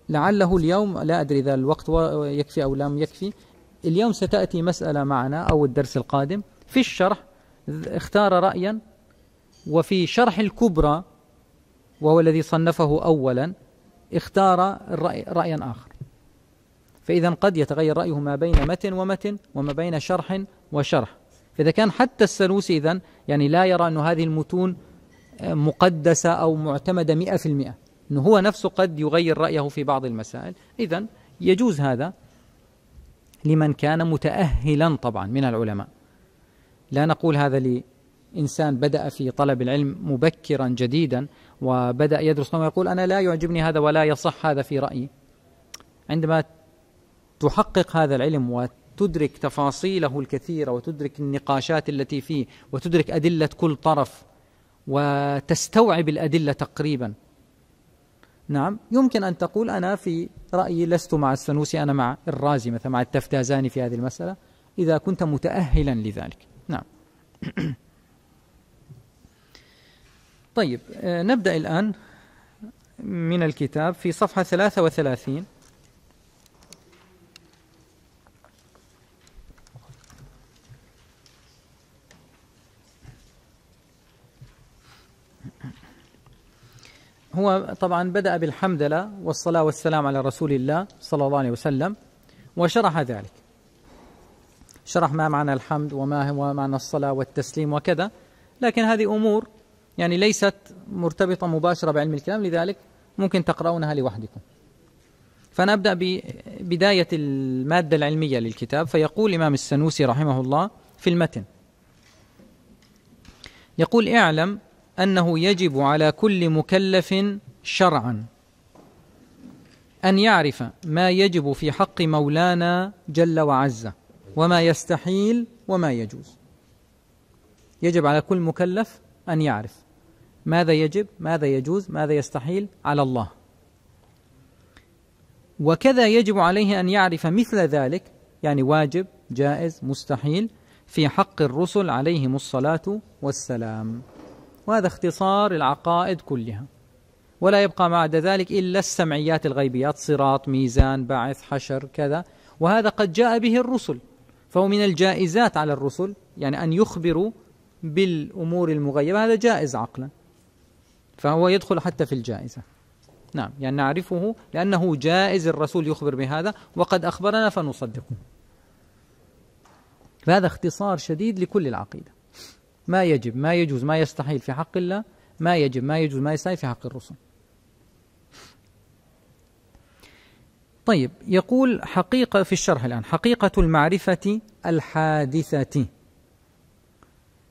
لعله اليوم لا أدري إذا الوقت يكفي أو لم يكفي اليوم ستأتي مسألة معنا أو الدرس القادم في الشرح اختار رأيا وفي شرح الكبرى وهو الذي صنفه أولا اختار الرأي رأيا آخر فإذا قد يتغير رأيه ما بين متن ومتن وما بين شرح وشرح فإذا كان حتى السلوسي إذا يعني لا يرى أن هذه المتون مقدسة أو معتمدة مئة في المئة أنه هو نفسه قد يغير رأيه في بعض المسائل إذا يجوز هذا لمن كان متأهلا طبعا من العلماء لا نقول هذا لإنسان بدأ في طلب العلم مبكرا جديدا وبدأ يدرس ويقول أنا لا يعجبني هذا ولا يصح هذا في رأيي عندما تحقق هذا العلم وتدرك تفاصيله الكثيرة وتدرك النقاشات التي فيه وتدرك أدلة كل طرف وتستوعب الأدلة تقريبا نعم يمكن أن تقول أنا في رأيي لست مع السنوسي أنا مع الرازي مثلا مع التفتازاني في هذه المسألة إذا كنت متأهلا لذلك نعم طيب آه، نبدأ الآن من الكتاب في صفحة 33 هو طبعا بدأ بالحمد لله والصلاة والسلام على رسول الله صلى الله عليه وسلم وشرح ذلك شرح ما معنى الحمد وما هو معنى الصلاة والتسليم وكذا لكن هذه أمور يعني ليست مرتبطة مباشرة بعلم الكلام لذلك ممكن تقرأونها لوحدكم فأنا أبدأ ببداية المادة العلمية للكتاب فيقول الإمام السنوسي رحمه الله في المتن يقول اعلم أنه يجب على كل مكلف شرعا أن يعرف ما يجب في حق مولانا جل وعز وما يستحيل وما يجوز يجب على كل مكلف أن يعرف ماذا يجب ماذا يجوز ماذا يستحيل على الله وكذا يجب عليه أن يعرف مثل ذلك يعني واجب جائز مستحيل في حق الرسل عليهم الصلاة والسلام وهذا اختصار العقائد كلها ولا يبقى بعد ذلك إلا السمعيات الغيبيات صراط ميزان بعث حشر كذا وهذا قد جاء به الرسل فهو من الجائزات على الرسل يعني أن يخبروا بالأمور المغيبة هذا جائز عقلا فهو يدخل حتى في الجائزة نعم يعني نعرفه لأنه جائز الرسول يخبر بهذا وقد أخبرنا فنصدقه فهذا اختصار شديد لكل العقيدة ما يجب ما يجوز ما يستحيل في حق الله ما يجب ما يجوز ما يستحيل في حق الرسل طيب يقول حقيقة في الشرح الآن حقيقة المعرفة الحادثة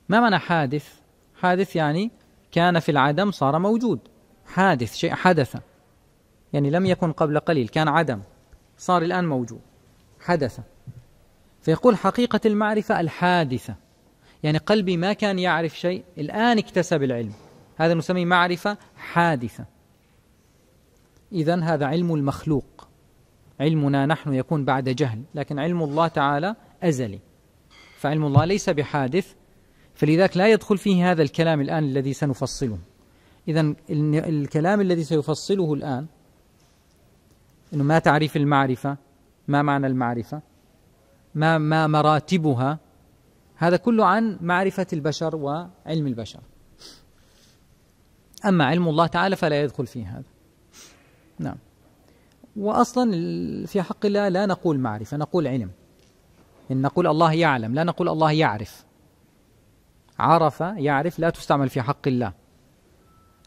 ما معنى حادث؟ حادث يعني كان في العدم صار موجود حادث شيء حدث يعني لم يكن قبل قليل كان عدم صار الآن موجود حدث فيقول حقيقة المعرفة الحادثة يعني قلبي ما كان يعرف شيء الآن اكتسب العلم هذا نسميه معرفة حادثة إذا هذا علم المخلوق علمنا نحن يكون بعد جهل لكن علم الله تعالى أزلي فعلم الله ليس بحادث فلذلك لا يدخل فيه هذا الكلام الآن الذي سنفصله إذا الكلام الذي سيفصله الآن إنه ما تعريف المعرفة ما معنى المعرفة ما ما مراتبها هذا كله عن معرفة البشر وعلم البشر أما علم الله تعالى فلا يدخل في هذا نعم وأصلا في حق الله لا نقول معرفة نقول علم إن نقول الله يعلم لا نقول الله يعرف عرف يعرف لا تستعمل في حق الله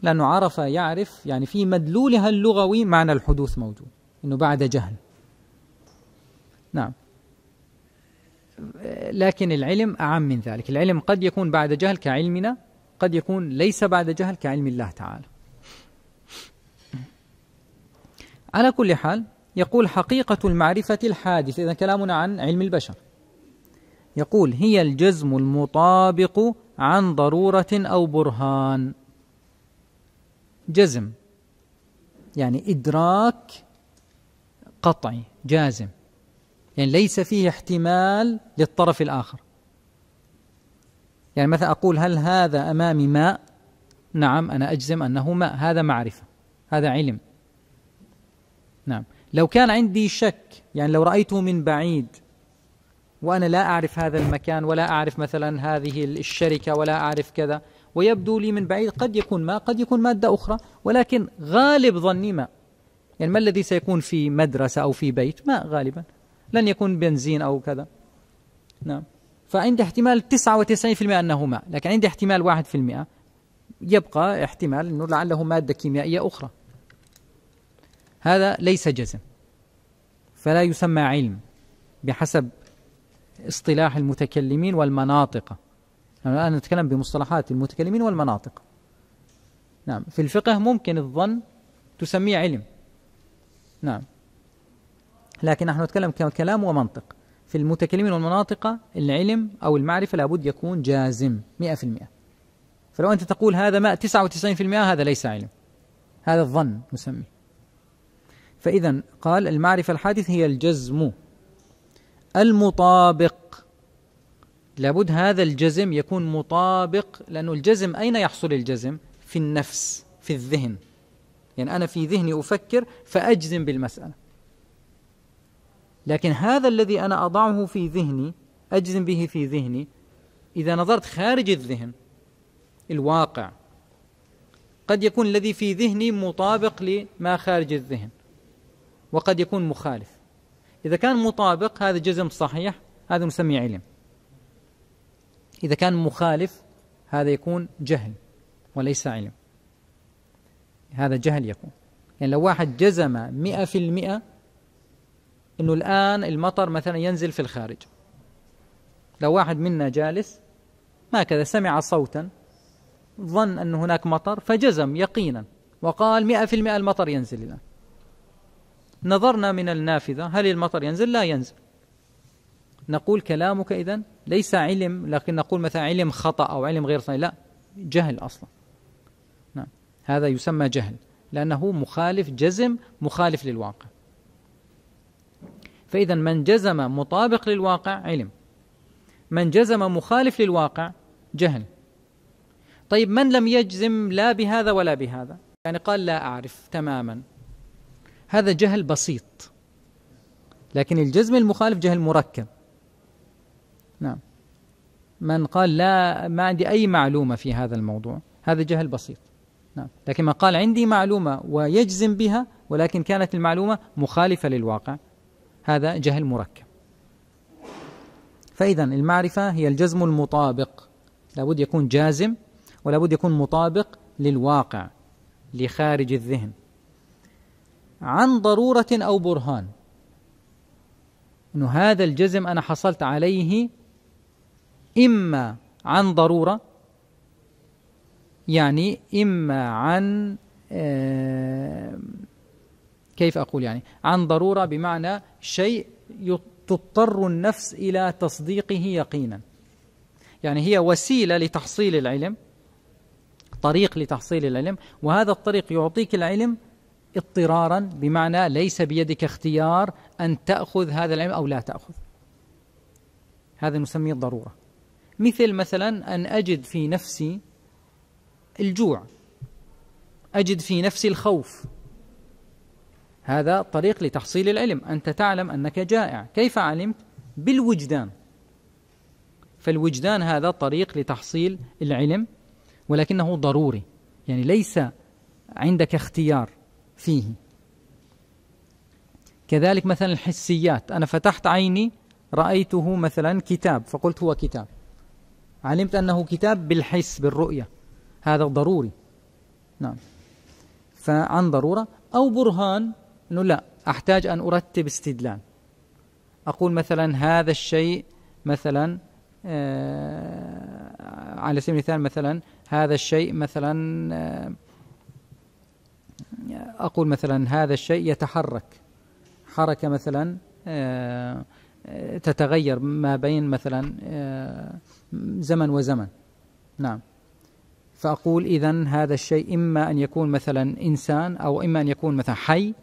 لأنه عرف يعرف يعني في مدلولها اللغوي معنى الحدوث موجود إنه بعد جهل نعم لكن العلم أعم من ذلك العلم قد يكون بعد جهل كعلمنا قد يكون ليس بعد جهل كعلم الله تعالى على كل حال يقول حقيقة المعرفة الحادثة إذا كلامنا عن علم البشر يقول هي الجزم المطابق عن ضرورة أو برهان جزم يعني إدراك قطعي جازم يعني ليس فيه احتمال للطرف الآخر يعني مثلا أقول هل هذا أمامي ماء نعم أنا أجزم أنه ماء هذا معرفة هذا علم نعم لو كان عندي شك يعني لو رأيته من بعيد وأنا لا أعرف هذا المكان ولا أعرف مثلا هذه الشركة ولا أعرف كذا ويبدو لي من بعيد قد يكون ما قد يكون مادة أخرى ولكن غالب ظني ما يعني ما الذي سيكون في مدرسة أو في بيت ما غالبا لن يكون بنزين أو كذا نعم فعندي احتمال 99% أنه ماء لكن عندي احتمال 1% يبقى احتمال أنه لعله مادة كيميائية أخرى هذا ليس جزم فلا يسمى علم بحسب اصطلاح المتكلمين والمناطق نحن الآن نتكلم بمصطلحات المتكلمين والمناطق نعم في الفقه ممكن الظن تسميه علم نعم لكن نحن نتكلم كلام ومنطق في المتكلمين والمناطق العلم أو المعرفة لابد يكون جازم 100% فلو أنت تقول هذا ماء 99% هذا ليس علم هذا الظن نسميه فإذا قال المعرفة الحادث هي الجزم المطابق لابد هذا الجزم يكون مطابق لأنه الجزم أين يحصل الجزم؟ في النفس في الذهن يعني أنا في ذهني أفكر فأجزم بالمسألة لكن هذا الذي أنا أضعه في ذهني أجزم به في ذهني إذا نظرت خارج الذهن الواقع قد يكون الذي في ذهني مطابق لما خارج الذهن وقد يكون مخالف إذا كان مطابق هذا جزم صحيح هذا نسميه علم إذا كان مخالف هذا يكون جهل وليس علم هذا جهل يكون يعني لو واحد جزم مئة في المئة أنه الآن المطر مثلا ينزل في الخارج لو واحد منا جالس ما كذا سمع صوتا ظن أن هناك مطر فجزم يقينا وقال مئة في المئة المطر ينزل الآن نظرنا من النافذة هل المطر ينزل لا ينزل نقول كلامك إذا ليس علم لكن نقول مثلا علم خطأ أو علم غير صحيح لا جهل أصلا نعم هذا يسمى جهل لأنه مخالف جزم مخالف للواقع فإذا من جزم مطابق للواقع علم من جزم مخالف للواقع جهل طيب من لم يجزم لا بهذا ولا بهذا يعني قال لا أعرف تماما هذا جهل بسيط لكن الجزم المخالف جهل مركب نعم من قال لا ما عندي أي معلومة في هذا الموضوع هذا جهل بسيط نعم لكن من قال عندي معلومة ويجزم بها ولكن كانت المعلومة مخالفة للواقع هذا جهل مركب فإذا المعرفة هي الجزم المطابق لابد يكون جازم ولابد يكون مطابق للواقع لخارج الذهن عن ضرورة أو برهان أنه هذا الجزم أنا حصلت عليه إما عن ضرورة يعني إما عن آه، كيف أقول يعني عن ضرورة بمعنى شيء تضطر النفس إلى تصديقه يقينا يعني هي وسيلة لتحصيل العلم طريق لتحصيل العلم وهذا الطريق يعطيك العلم اضطرارا بمعنى ليس بيدك اختيار أن تأخذ هذا العلم أو لا تأخذ هذا نسميه الضرورة مثل مثلا أن أجد في نفسي الجوع أجد في نفسي الخوف هذا طريق لتحصيل العلم أنت تعلم أنك جائع كيف علمت؟ بالوجدان فالوجدان هذا طريق لتحصيل العلم ولكنه ضروري يعني ليس عندك اختيار فيه كذلك مثلا الحسيات أنا فتحت عيني رأيته مثلا كتاب فقلت هو كتاب علمت أنه كتاب بالحس بالرؤية هذا ضروري نعم فعن ضرورة أو برهان أنه لا أحتاج أن أرتب استدلال أقول مثلا هذا الشيء مثلا آه على سبيل المثال مثلا هذا الشيء مثلا آه أقول مثلا هذا الشيء يتحرك حركة مثلا آه، تتغير ما بين مثلا آه، زمن وزمن نعم فأقول إذا هذا الشيء إما أن يكون مثلا إنسان أو إما أن يكون مثلا حي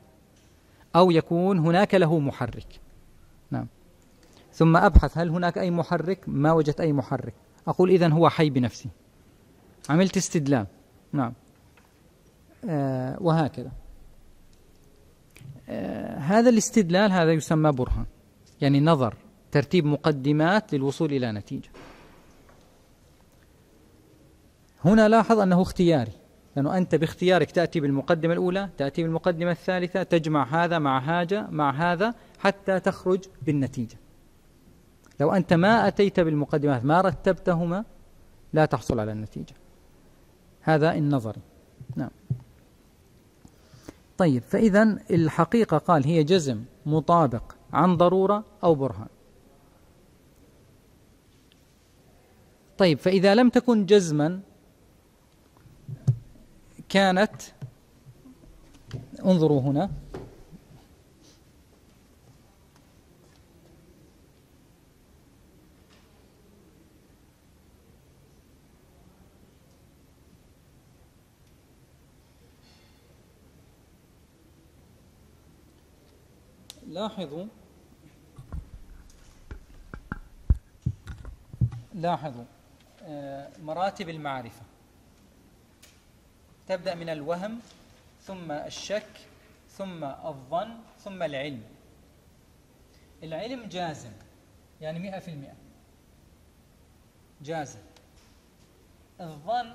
أو يكون هناك له محرك نعم ثم أبحث هل هناك أي محرك ما وجدت أي محرك أقول إذا هو حي بنفسه عملت استدلال نعم آه، وهكذا آه، هذا الاستدلال هذا يسمى برهان يعني نظر ترتيب مقدمات للوصول إلى نتيجة هنا لاحظ أنه اختياري لأنه أنت باختيارك تأتي بالمقدمة الأولى تأتي بالمقدمة الثالثة تجمع هذا مع هاجة مع هذا حتى تخرج بالنتيجة لو أنت ما أتيت بالمقدمات ما رتبتهما لا تحصل على النتيجة هذا النظري نعم طيب فإذا الحقيقة قال هي جزم مطابق عن ضرورة أو برهان طيب فإذا لم تكن جزما كانت انظروا هنا لاحظوا لاحظوا آه، مراتب المعرفة تبدأ من الوهم ثم الشك ثم الظن ثم العلم العلم جازم يعني مئة في المئة جازم الظن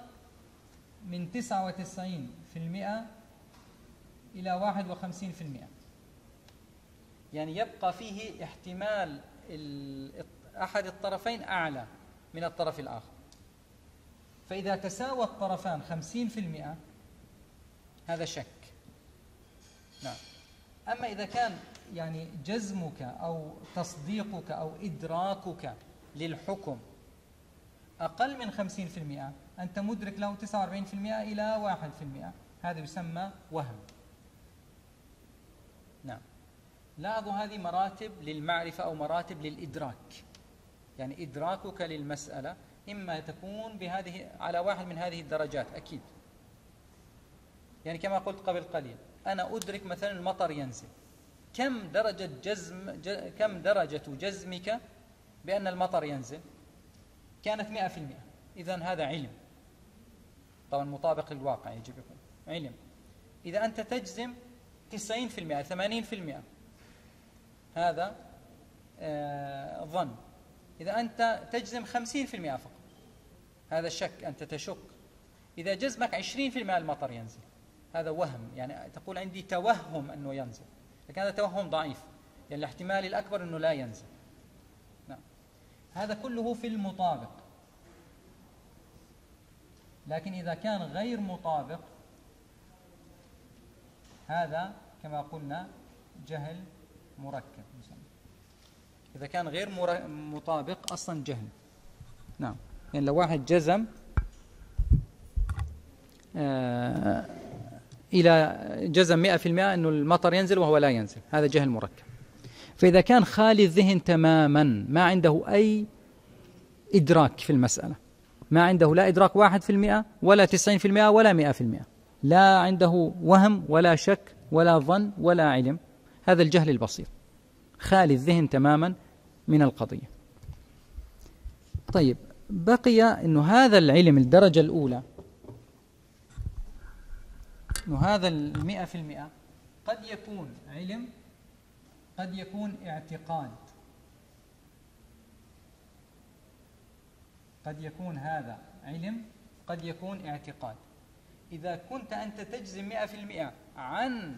من تسعة وتسعين في المئة إلى واحد وخمسين في المئة يعني يبقى فيه احتمال أحد الطرفين أعلى من الطرف الآخر فإذا تساوى الطرفان خمسين في المئة هذا شك نعم أما إذا كان يعني جزمك أو تصديقك أو إدراكك للحكم أقل من 50% أنت مدرك له 49% إلى 1% هذا يسمى وهم لاحظوا هذه مراتب للمعرفة أو مراتب للإدراك يعني إدراكك للمسألة إما تكون بهذه على واحد من هذه الدرجات أكيد يعني كما قلت قبل قليل أنا أدرك مثلا المطر ينزل كم درجة جزم كم درجة جزمك بأن المطر ينزل كانت مئة في المئة إذا هذا علم طبعا مطابق للواقع يجب يكون علم إذا أنت تجزم تسعين في المئة ثمانين في المئة هذا آه، ظن إذا أنت تجزم 50% فقط هذا شك أنت تشك إذا جزمك 20% المطر ينزل هذا وهم يعني تقول عندي توهم أنه ينزل لكن هذا توهم ضعيف يعني الاحتمال الأكبر أنه لا ينزل نعم. هذا كله في المطابق لكن إذا كان غير مطابق هذا كما قلنا جهل مركب إذا كان غير مطابق أصلا جهل نعم يعني لو واحد جزم آه إلى جزم 100% أنه المطر ينزل وهو لا ينزل هذا جهل مركب فإذا كان خالي الذهن تماما ما عنده أي إدراك في المسألة ما عنده لا إدراك واحد في المئة ولا تسعين في المئة ولا مئة في المئة لا عنده وهم ولا شك ولا ظن ولا علم هذا الجهل البسيط خالي الذهن تماما من القضية طيب بقي أنه هذا العلم الدرجة الأولى أنه هذا المئة في المئة قد يكون علم قد يكون اعتقاد قد يكون هذا علم قد يكون اعتقاد إذا كنت أنت تجزم مئة في المئة عن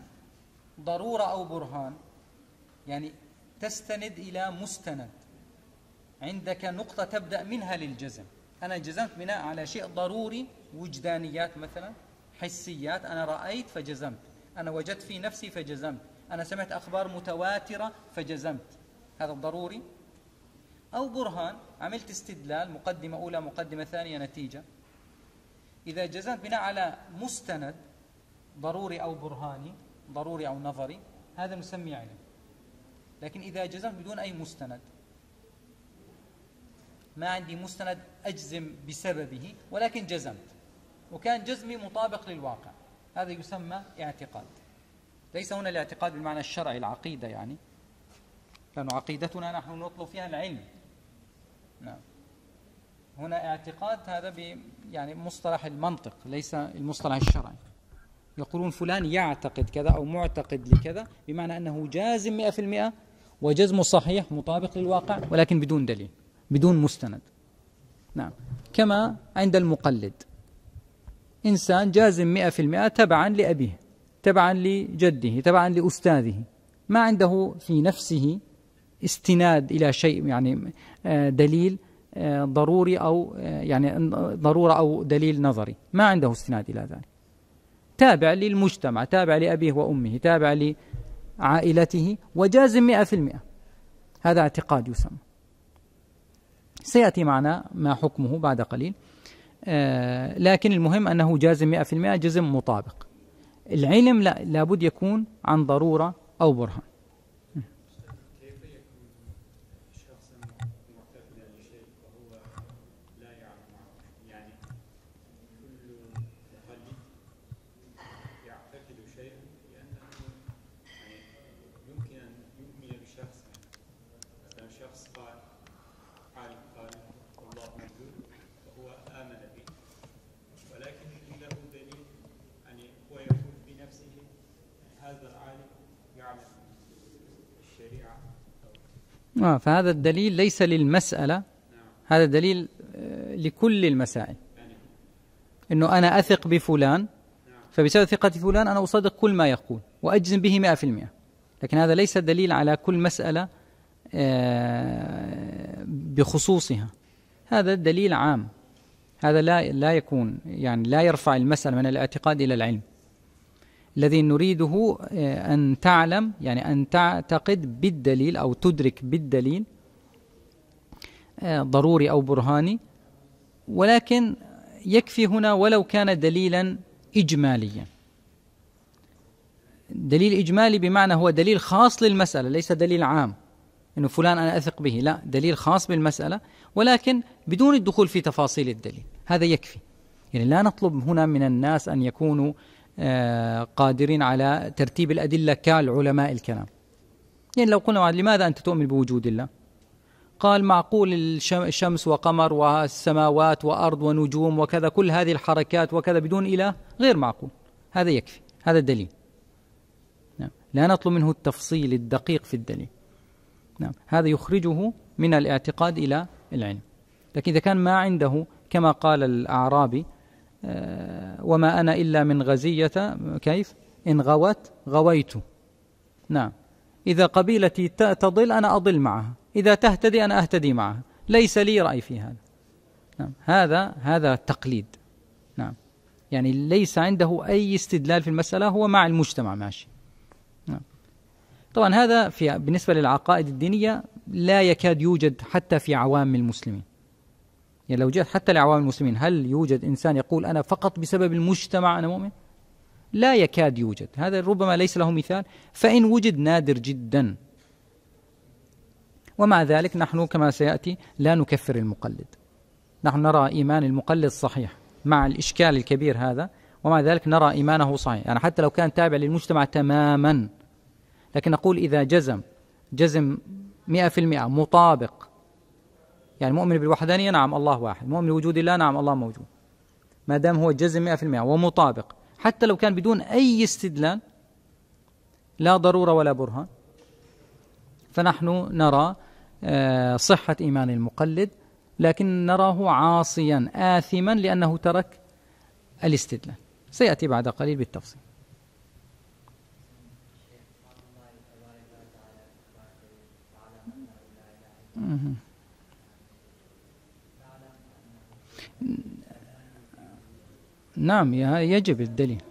ضرورة أو برهان يعني تستند إلى مستند عندك نقطة تبدأ منها للجزم أنا جزمت بناء على شيء ضروري وجدانيات مثلا حسيات أنا رأيت فجزمت أنا وجدت في نفسي فجزمت أنا سمعت أخبار متواترة فجزمت هذا ضروري أو برهان عملت استدلال مقدمة أولى مقدمة ثانية نتيجة إذا جزمت بناء على مستند ضروري أو برهاني ضروري أو نظري هذا نسميه علم لكن إذا جزمت بدون أي مستند ما عندي مستند أجزم بسببه ولكن جزمت وكان جزمي مطابق للواقع هذا يسمى اعتقاد ليس هنا الاعتقاد بالمعنى الشرعي العقيدة يعني لأن عقيدتنا نحن نطلب فيها العلم نعم هنا اعتقاد هذا ب يعني مصطلح المنطق ليس المصطلح الشرعي يقولون فلان يعتقد كذا أو معتقد لكذا بمعنى أنه جازم 100% وجزم صحيح مطابق للواقع ولكن بدون دليل بدون مستند نعم كما عند المقلد إنسان جازم مئة في المئة تبعا لأبيه تبعا لجده تبعا لأستاذه ما عنده في نفسه استناد إلى شيء يعني آه، دليل آه، ضروري أو آه، يعني ضرورة أو دليل نظري ما عنده استناد إلى ذلك تابع للمجتمع تابع لأبيه وأمه تابع عائلته وجازم 100% هذا اعتقاد يسمى سيأتي معنا ما حكمه بعد قليل آه، لكن المهم أنه جازم 100% جزم مطابق العلم لا لابد يكون عن ضرورة أو برهان آه فهذا الدليل ليس للمسألة هذا دليل آه، لكل المسائل أنه أنا أثق بفلان فبسبب ثقة فلان أنا أصدق كل ما يقول وأجزم به مئة في المئة لكن هذا ليس دليل على كل مسألة آه، بخصوصها هذا دليل عام هذا لا لا يكون يعني لا يرفع المسألة من الاعتقاد إلى العلم الذي نريده آه، أن تعلم يعني أن تعتقد بالدليل أو تدرك بالدليل آه، ضروري أو برهاني ولكن يكفي هنا ولو كان دليلا إجماليا دليل إجمالي بمعنى هو دليل خاص للمسألة ليس دليل عام أنه فلان أنا أثق به لا دليل خاص بالمسألة ولكن بدون الدخول في تفاصيل الدليل هذا يكفي يعني لا نطلب هنا من الناس أن يكونوا آه، قادرين على ترتيب الأدلة كالعلماء الكلام يعني لو قلنا لماذا أنت تؤمن بوجود الله قال معقول الشمس وقمر والسماوات وأرض ونجوم وكذا كل هذه الحركات وكذا بدون إله غير معقول هذا يكفي هذا الدليل نعم. لا نطلب منه التفصيل الدقيق في الدليل نعم. هذا يخرجه من الاعتقاد إلى العلم لكن إذا كان ما عنده كما قال الأعرابي آه، وما أنا إلا من غزية كيف إن غوت غويت نعم إذا قبيلتي تضل أنا أضل معها إذا تهتدي أنا أهتدي معها ليس لي رأي في هذا نعم هذا هذا التقليد نعم يعني ليس عنده أي استدلال في المسألة هو مع المجتمع ماشي نعم طبعا هذا في بالنسبة للعقائد الدينية لا يكاد يوجد حتى في عوام المسلمين يعني لو جئت حتى لعوام المسلمين هل يوجد إنسان يقول أنا فقط بسبب المجتمع أنا مؤمن لا يكاد يوجد هذا ربما ليس له مثال فإن وجد نادر جدا ومع ذلك نحن كما سيأتي لا نكفر المقلد نحن نرى إيمان المقلد صحيح مع الإشكال الكبير هذا ومع ذلك نرى إيمانه صحيح يعني حتى لو كان تابع للمجتمع تماما لكن نقول إذا جزم جزم 100% مطابق يعني مؤمن بالوحدانية نعم الله واحد مؤمن بوجود الله نعم الله موجود ما دام هو جزم 100% ومطابق حتى لو كان بدون أي استدلال لا ضرورة ولا برهان فنحن نرى آه، صحة إيمان المقلد لكن نراه عاصيا آثما لأنه ترك الاستدلال سيأتي بعد قليل بالتفصيل Mm-hmm. نعم يجب الدليل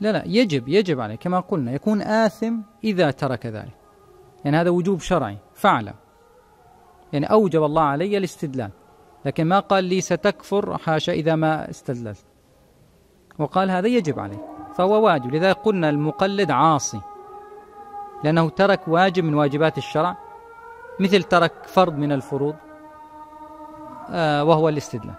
لا لا يجب يجب عليه كما قلنا يكون آثم إذا ترك ذلك يعني هذا وجوب شرعي فعلا يعني أوجب الله علي الاستدلال لكن ما قال لي ستكفر حاشا إذا ما استدللت وقال هذا يجب عليه فهو واجب لذا قلنا المقلد عاصي لأنه ترك واجب من واجبات الشرع مثل ترك فرض من الفروض آه، وهو الاستدلال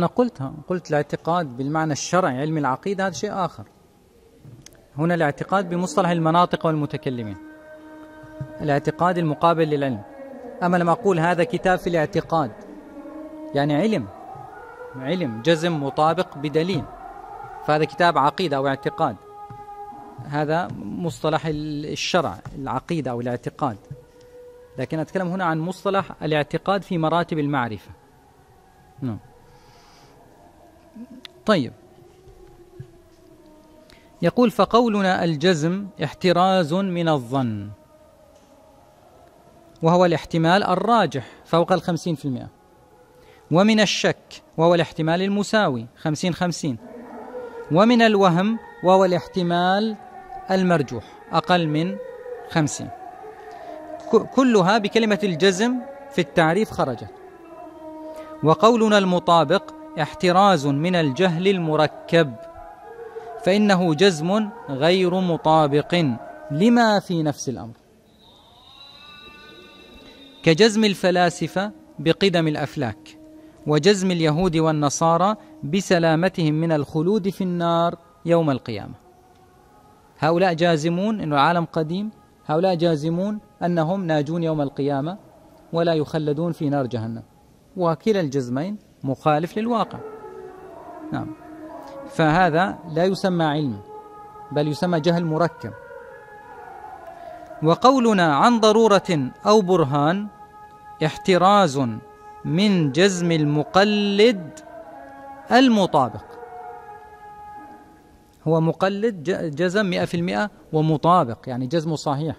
أنا قلتها قلت الاعتقاد بالمعنى الشرعي علم العقيدة هذا شيء آخر هنا الاعتقاد بمصطلح المناطق والمتكلمين الاعتقاد المقابل للعلم أما لما أقول هذا كتاب في الاعتقاد يعني علم علم جزم مطابق بدليل فهذا كتاب عقيدة أو اعتقاد هذا مصطلح الشرع العقيدة أو الاعتقاد لكن أتكلم هنا عن مصطلح الاعتقاد في مراتب المعرفة نعم no. طيب يقول فقولنا الجزم احتراز من الظن وهو الاحتمال الراجح فوق الخمسين في المئة ومن الشك وهو الاحتمال المساوي خمسين خمسين ومن الوهم وهو الاحتمال المرجوح أقل من خمسين كلها بكلمة الجزم في التعريف خرجت وقولنا المطابق احتراز من الجهل المركب فإنه جزم غير مطابق لما في نفس الأمر كجزم الفلاسفة بقدم الأفلاك وجزم اليهود والنصارى بسلامتهم من الخلود في النار يوم القيامة هؤلاء جازمون أن العالم قديم هؤلاء جازمون أنهم ناجون يوم القيامة ولا يخلدون في نار جهنم وكلا الجزمين مخالف للواقع نعم فهذا لا يسمى علم بل يسمى جهل مركب وقولنا عن ضرورة أو برهان احتراز من جزم المقلد المطابق هو مقلد جزم 100% ومطابق يعني جزمه صحيح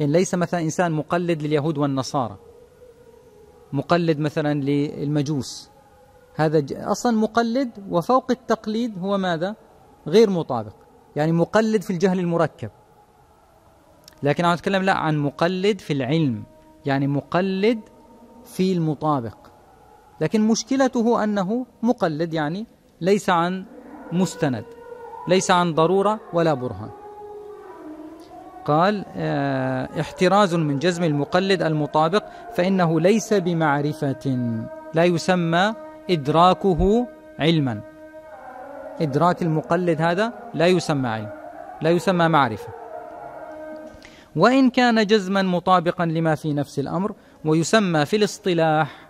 يعني ليس مثلا إنسان مقلد لليهود والنصارى مقلد مثلا للمجوس هذا أصلا مقلد وفوق التقليد هو ماذا غير مطابق يعني مقلد في الجهل المركب لكن أنا أتكلم لا عن مقلد في العلم يعني مقلد في المطابق لكن مشكلته أنه مقلد يعني ليس عن مستند ليس عن ضرورة ولا برهان قال اه احتراز من جزم المقلد المطابق فإنه ليس بمعرفة لا يسمى إدراكه علما إدراك المقلد هذا لا يسمى علم لا يسمى معرفة وإن كان جزما مطابقا لما في نفس الأمر ويسمى في الاصطلاح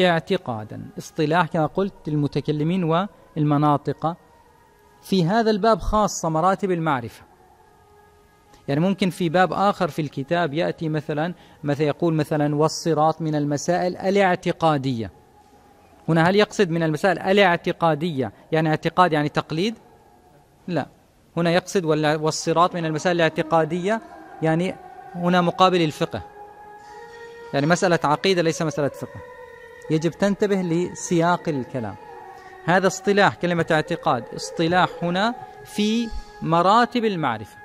اعتقادا اصطلاح كما قلت المتكلمين والمناطق في هذا الباب خاصة مراتب المعرفة يعني ممكن في باب آخر في الكتاب يأتي مثلا مثلا يقول مثلا والصراط من المسائل الاعتقادية هنا هل يقصد من المسائل الاعتقادية يعني اعتقاد يعني تقليد لا هنا يقصد والصراط من المسائل الاعتقادية يعني هنا مقابل الفقه يعني مسألة عقيدة ليس مسألة فقه يجب تنتبه لسياق الكلام هذا اصطلاح كلمة اعتقاد اصطلاح هنا في مراتب المعرفة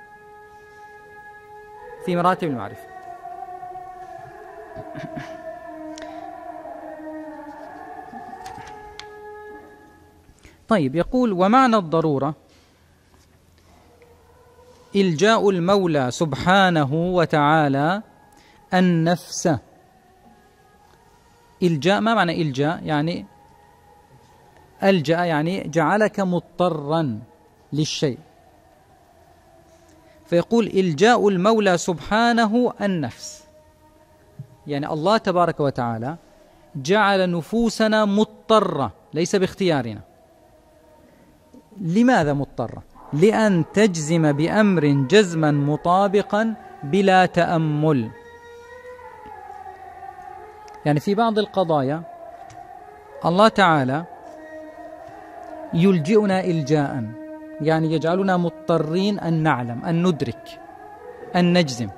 في مراتب المعرفة طيب يقول ومعنى الضرورة إلجاء المولى سبحانه وتعالى النفس إلجاء ما معنى إلجاء يعني ألجأ يعني جعلك مضطرا للشيء فيقول إلجاء المولى سبحانه النفس يعني الله تبارك وتعالى جعل نفوسنا مضطرة ليس باختيارنا لماذا مضطرة؟ لأن تجزم بأمر جزما مطابقا بلا تأمل يعني في بعض القضايا الله تعالى يلجئنا إلجاء يعني يجعلنا مضطرين أن نعلم أن ندرك أن نجزم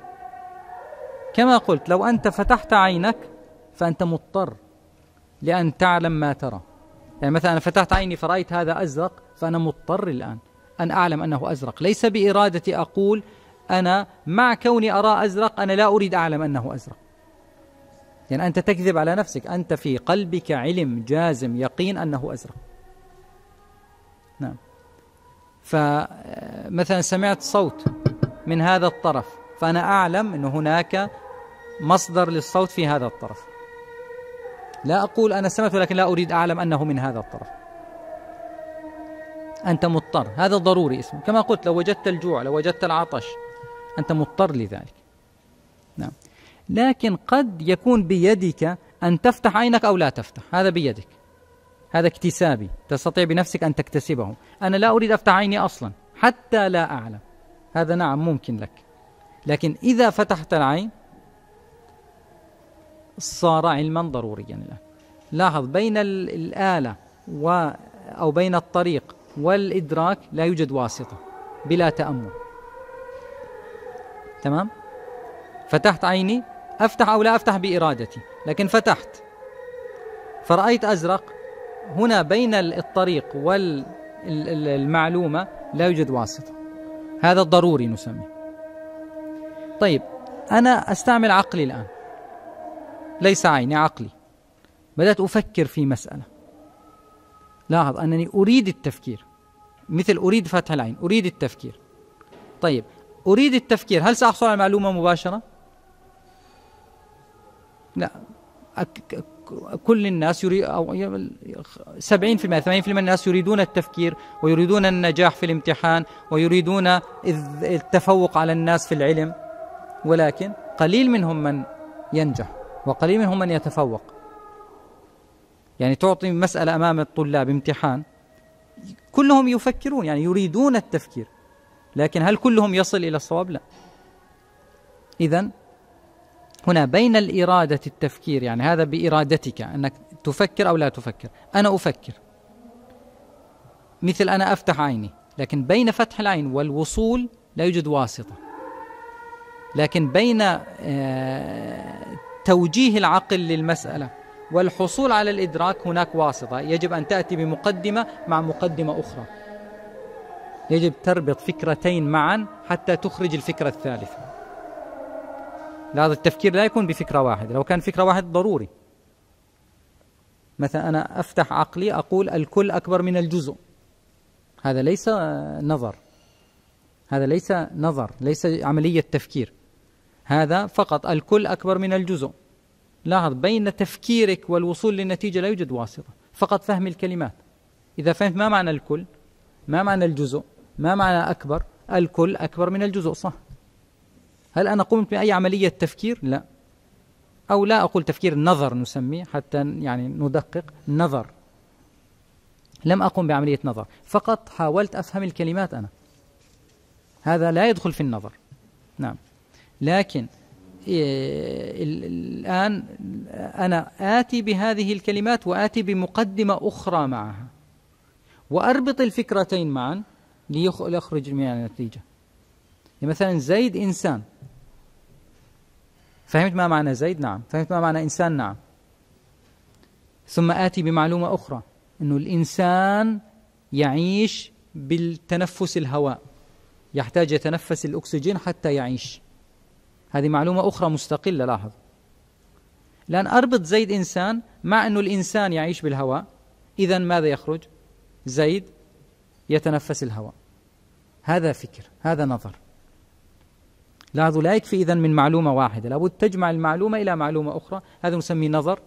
كما قلت لو أنت فتحت عينك فأنت مضطر لأن تعلم ما ترى يعني مثلا أنا فتحت عيني فرأيت هذا أزرق فأنا مضطر الآن أن أعلم أنه أزرق ليس بإرادتي أقول أنا مع كوني أرى أزرق أنا لا أريد أعلم أنه أزرق يعني أنت تكذب على نفسك أنت في قلبك علم جازم يقين أنه أزرق نعم فمثلا سمعت صوت من هذا الطرف فأنا أعلم أن هناك مصدر للصوت في هذا الطرف لا أقول أنا سمعت ولكن لا أريد أعلم أنه من هذا الطرف أنت مضطر هذا ضروري اسمه كما قلت لو وجدت الجوع لو وجدت العطش أنت مضطر لذلك نعم لكن قد يكون بيدك أن تفتح عينك أو لا تفتح هذا بيدك هذا اكتسابي تستطيع بنفسك أن تكتسبه أنا لا أريد أفتح عيني أصلا حتى لا أعلم هذا نعم ممكن لك لكن إذا فتحت العين صار علما ضروريا الآن لاحظ بين الآلة و أو بين الطريق والإدراك لا يوجد واسطة بلا تأمل تمام فتحت عيني أفتح أو لا أفتح بإرادتي لكن فتحت فرأيت أزرق هنا بين الطريق والمعلومة لا يوجد واسطة هذا الضروري نسميه طيب أنا أستعمل عقلي الآن ليس عيني عقلي بدأت أفكر في مسألة لاحظ أنني أريد التفكير مثل أريد فتح العين أريد التفكير طيب أريد التفكير هل سأحصل على معلومة مباشرة؟ لا كل الناس يريد أو 70% 80% من الناس يريدون التفكير ويريدون النجاح في الامتحان ويريدون التفوق على الناس في العلم ولكن قليل منهم من ينجح وقليل منهم من يتفوق يعني تعطي مسألة أمام الطلاب امتحان كلهم يفكرون يعني يريدون التفكير لكن هل كلهم يصل إلى الصواب؟ لا إذا هنا بين الإرادة التفكير يعني هذا بإرادتك أنك تفكر أو لا تفكر أنا أفكر مثل أنا أفتح عيني لكن بين فتح العين والوصول لا يوجد واسطة لكن بين آه، توجيه العقل للمسألة والحصول على الإدراك هناك واسطة يجب أن تأتي بمقدمة مع مقدمة أخرى يجب تربط فكرتين معا حتى تخرج الفكرة الثالثة هذا التفكير لا يكون بفكرة واحدة لو كان فكرة واحدة ضروري مثلا أنا أفتح عقلي أقول الكل أكبر من الجزء هذا ليس نظر هذا ليس نظر ليس عملية تفكير هذا فقط الكل أكبر من الجزء لاحظ بين تفكيرك والوصول للنتيجة لا يوجد واسطة فقط فهم الكلمات إذا فهمت ما معنى الكل ما معنى الجزء ما معنى أكبر الكل أكبر من الجزء صح هل أنا قمت بأي عملية تفكير لا أو لا أقول تفكير نظر نسميه حتى يعني ندقق نظر لم أقم بعملية نظر فقط حاولت أفهم الكلمات أنا هذا لا يدخل في النظر نعم لكن إيه، الآن أنا آتي بهذه الكلمات وآتي بمقدمة أخرى معها وأربط الفكرتين معا ليخرج منها النتيجة يعني مثلا زيد إنسان فهمت ما معنى زيد؟ نعم فهمت ما معنى إنسان؟ نعم ثم آتي بمعلومة أخرى أنه الإنسان يعيش بالتنفس الهواء يحتاج يتنفس الأكسجين حتى يعيش هذه معلومة أخرى مستقلة لاحظ لأن أربط زيد إنسان مع أنه الإنسان يعيش بالهواء إذا ماذا يخرج؟ زيد يتنفس الهواء هذا فكر هذا نظر لاحظوا لا يكفي إذا من معلومة واحدة لابد تجمع المعلومة إلى معلومة أخرى هذا نسميه نظر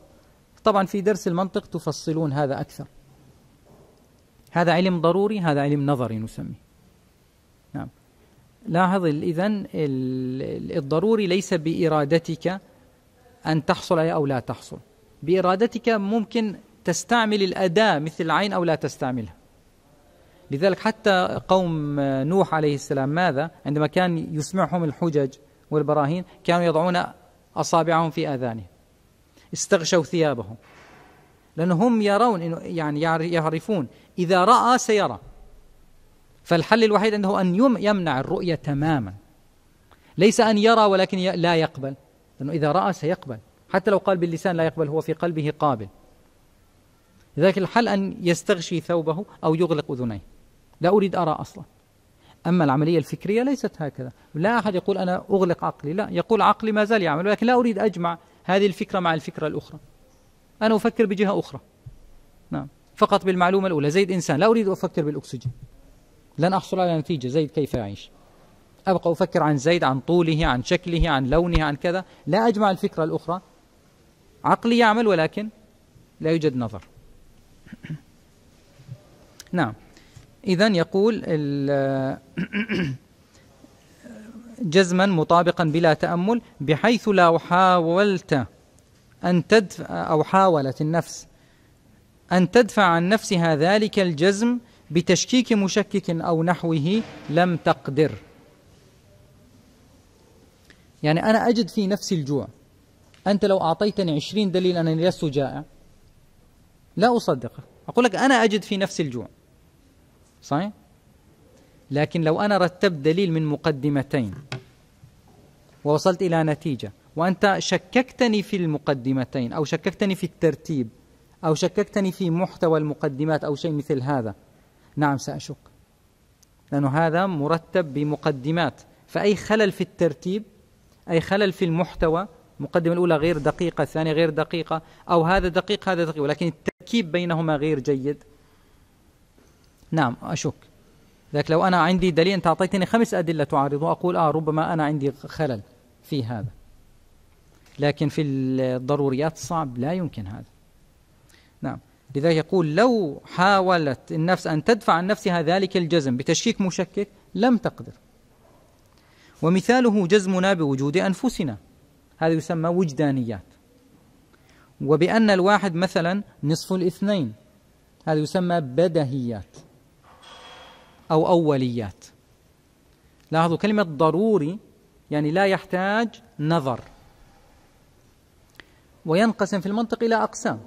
طبعا في درس المنطق تفصلون هذا أكثر هذا علم ضروري هذا علم نظري نسميه لاحظ إذا الضروري ليس بإرادتك أن تحصل عليه أو لا تحصل بإرادتك ممكن تستعمل الأداة مثل العين أو لا تستعملها لذلك حتى قوم نوح عليه السلام ماذا عندما كان يسمعهم الحجج والبراهين كانوا يضعون أصابعهم في آذانهم استغشوا ثيابهم لأنهم يرون يعني يعرفون إذا رأى سيرى فالحل الوحيد أنه أن يمنع الرؤية تماما ليس أن يرى ولكن لا يقبل لأنه إذا رأى سيقبل حتى لو قال باللسان لا يقبل هو في قلبه قابل لذلك الحل أن يستغشي ثوبه أو يغلق أذنيه لا أريد أرى أصلا أما العملية الفكرية ليست هكذا لا أحد يقول أنا أغلق عقلي لا يقول عقلي ما زال يعمل ولكن لا أريد أجمع هذه الفكرة مع الفكرة الأخرى أنا أفكر بجهة أخرى نعم فقط بالمعلومة الأولى زيد إنسان لا أريد أفكر بالأكسجين لن أحصل على نتيجة زيد كيف يعيش أبقى أفكر عن زيد عن طوله عن شكله عن لونه عن كذا لا أجمع الفكرة الأخرى عقلي يعمل ولكن لا يوجد نظر (clears throat) نعم إذا يقول (clears throat) جزما مطابقا بلا تأمل بحيث لو حاولت أن تدفع أو حاولت النفس أن تدفع عن نفسها ذلك الجزم بتشكيك مشكك أو نحوه لم تقدر يعني أنا أجد في نفسي الجوع أنت لو أعطيتني عشرين دليل أنني لست جائع لا أصدقه أقول لك أنا أجد في نفسي الجوع صحيح؟ لكن لو أنا رتبت دليل من مقدمتين ووصلت إلى نتيجة وأنت شككتني في المقدمتين أو شككتني في الترتيب أو شككتني في محتوى المقدمات أو شيء مثل هذا نعم سأشك لأنه هذا مرتب بمقدمات فأي خلل في الترتيب أي خلل في المحتوى المقدمة الأولى غير دقيقة الثانية غير دقيقة أو هذا دقيق هذا دقيق ولكن التركيب بينهما غير جيد نعم أشك لكن لو أنا عندي دليل أنت أعطيتني خمس أدلة تعارض وأقول آه ربما أنا عندي خلل في هذا لكن في الضروريات صعب لا يمكن هذا لذا يقول لو حاولت النفس أن تدفع عن نفسها ذلك الجزم بتشكيك مشكك لم تقدر ومثاله جزمنا بوجود أنفسنا هذا يسمى وجدانيات وبأن الواحد مثلا نصف الاثنين هذا يسمى بدهيات أو أوليات لاحظوا كلمة ضروري يعني لا يحتاج نظر وينقسم في المنطق إلى أقسام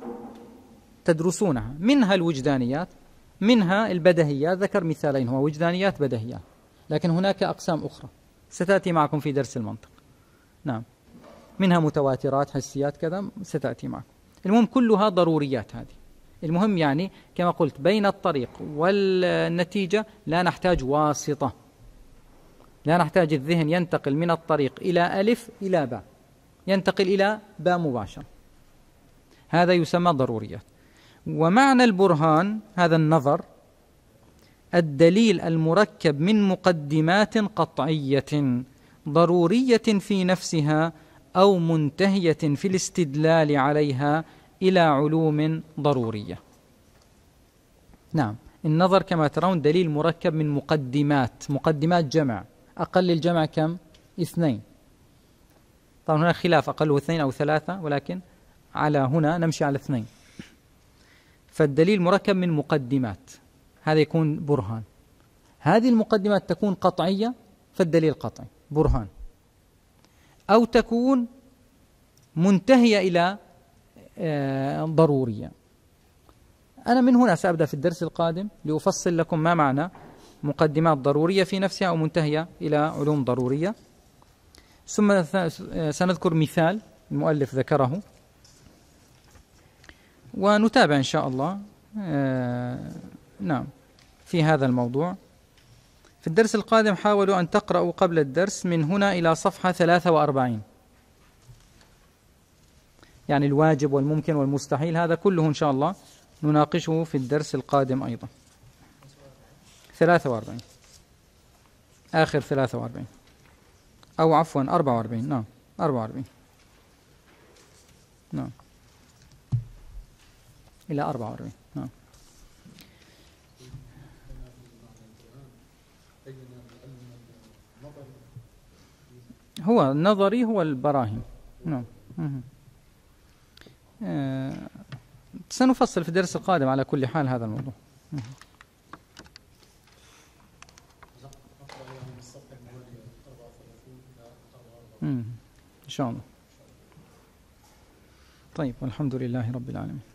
تدرسونها منها الوجدانيات منها البدهيات ذكر مثالين هو وجدانيات بدهيات لكن هناك أقسام أخرى ستأتي معكم في درس المنطق نعم منها متواترات حسيات كذا ستأتي معكم المهم كلها ضروريات هذه المهم يعني كما قلت بين الطريق والنتيجة لا نحتاج واسطة لا نحتاج الذهن ينتقل من الطريق إلى ألف إلى باء ينتقل إلى باء مباشرة هذا يسمى ضروريات ومعنى البرهان هذا النظر الدليل المركب من مقدمات قطعيه ضروريه في نفسها او منتهيه في الاستدلال عليها الى علوم ضروريه نعم النظر كما ترون دليل مركب من مقدمات مقدمات جمع أقل الجمع كم؟ اثنين طبعا هناك خلاف أقله اثنين أو ثلاثة ولكن على هنا نمشي على اثنين فالدليل مركب من مقدمات هذا يكون برهان هذه المقدمات تكون قطعية فالدليل قطعي برهان أو تكون منتهية إلى آه، ضرورية أنا من هنا سأبدأ في الدرس القادم لأفصل لكم ما معنى مقدمات ضرورية في نفسها أو منتهية إلى علوم ضرورية ثم سنذكر مثال المؤلف ذكره ونتابع إن شاء الله آه، نعم في هذا الموضوع في الدرس القادم حاولوا أن تقرأوا قبل الدرس من هنا إلى صفحة 43 يعني الواجب والممكن والمستحيل هذا كله إن شاء الله نناقشه في الدرس القادم أيضا 43 آخر 43 أو عفوا 44 نعم 44 نعم إلى 44 نعم هو النظري هو البراهين نعم آه سنفصل في الدرس القادم على كل حال هذا الموضوع إن شاء الله طيب والحمد لله رب العالمين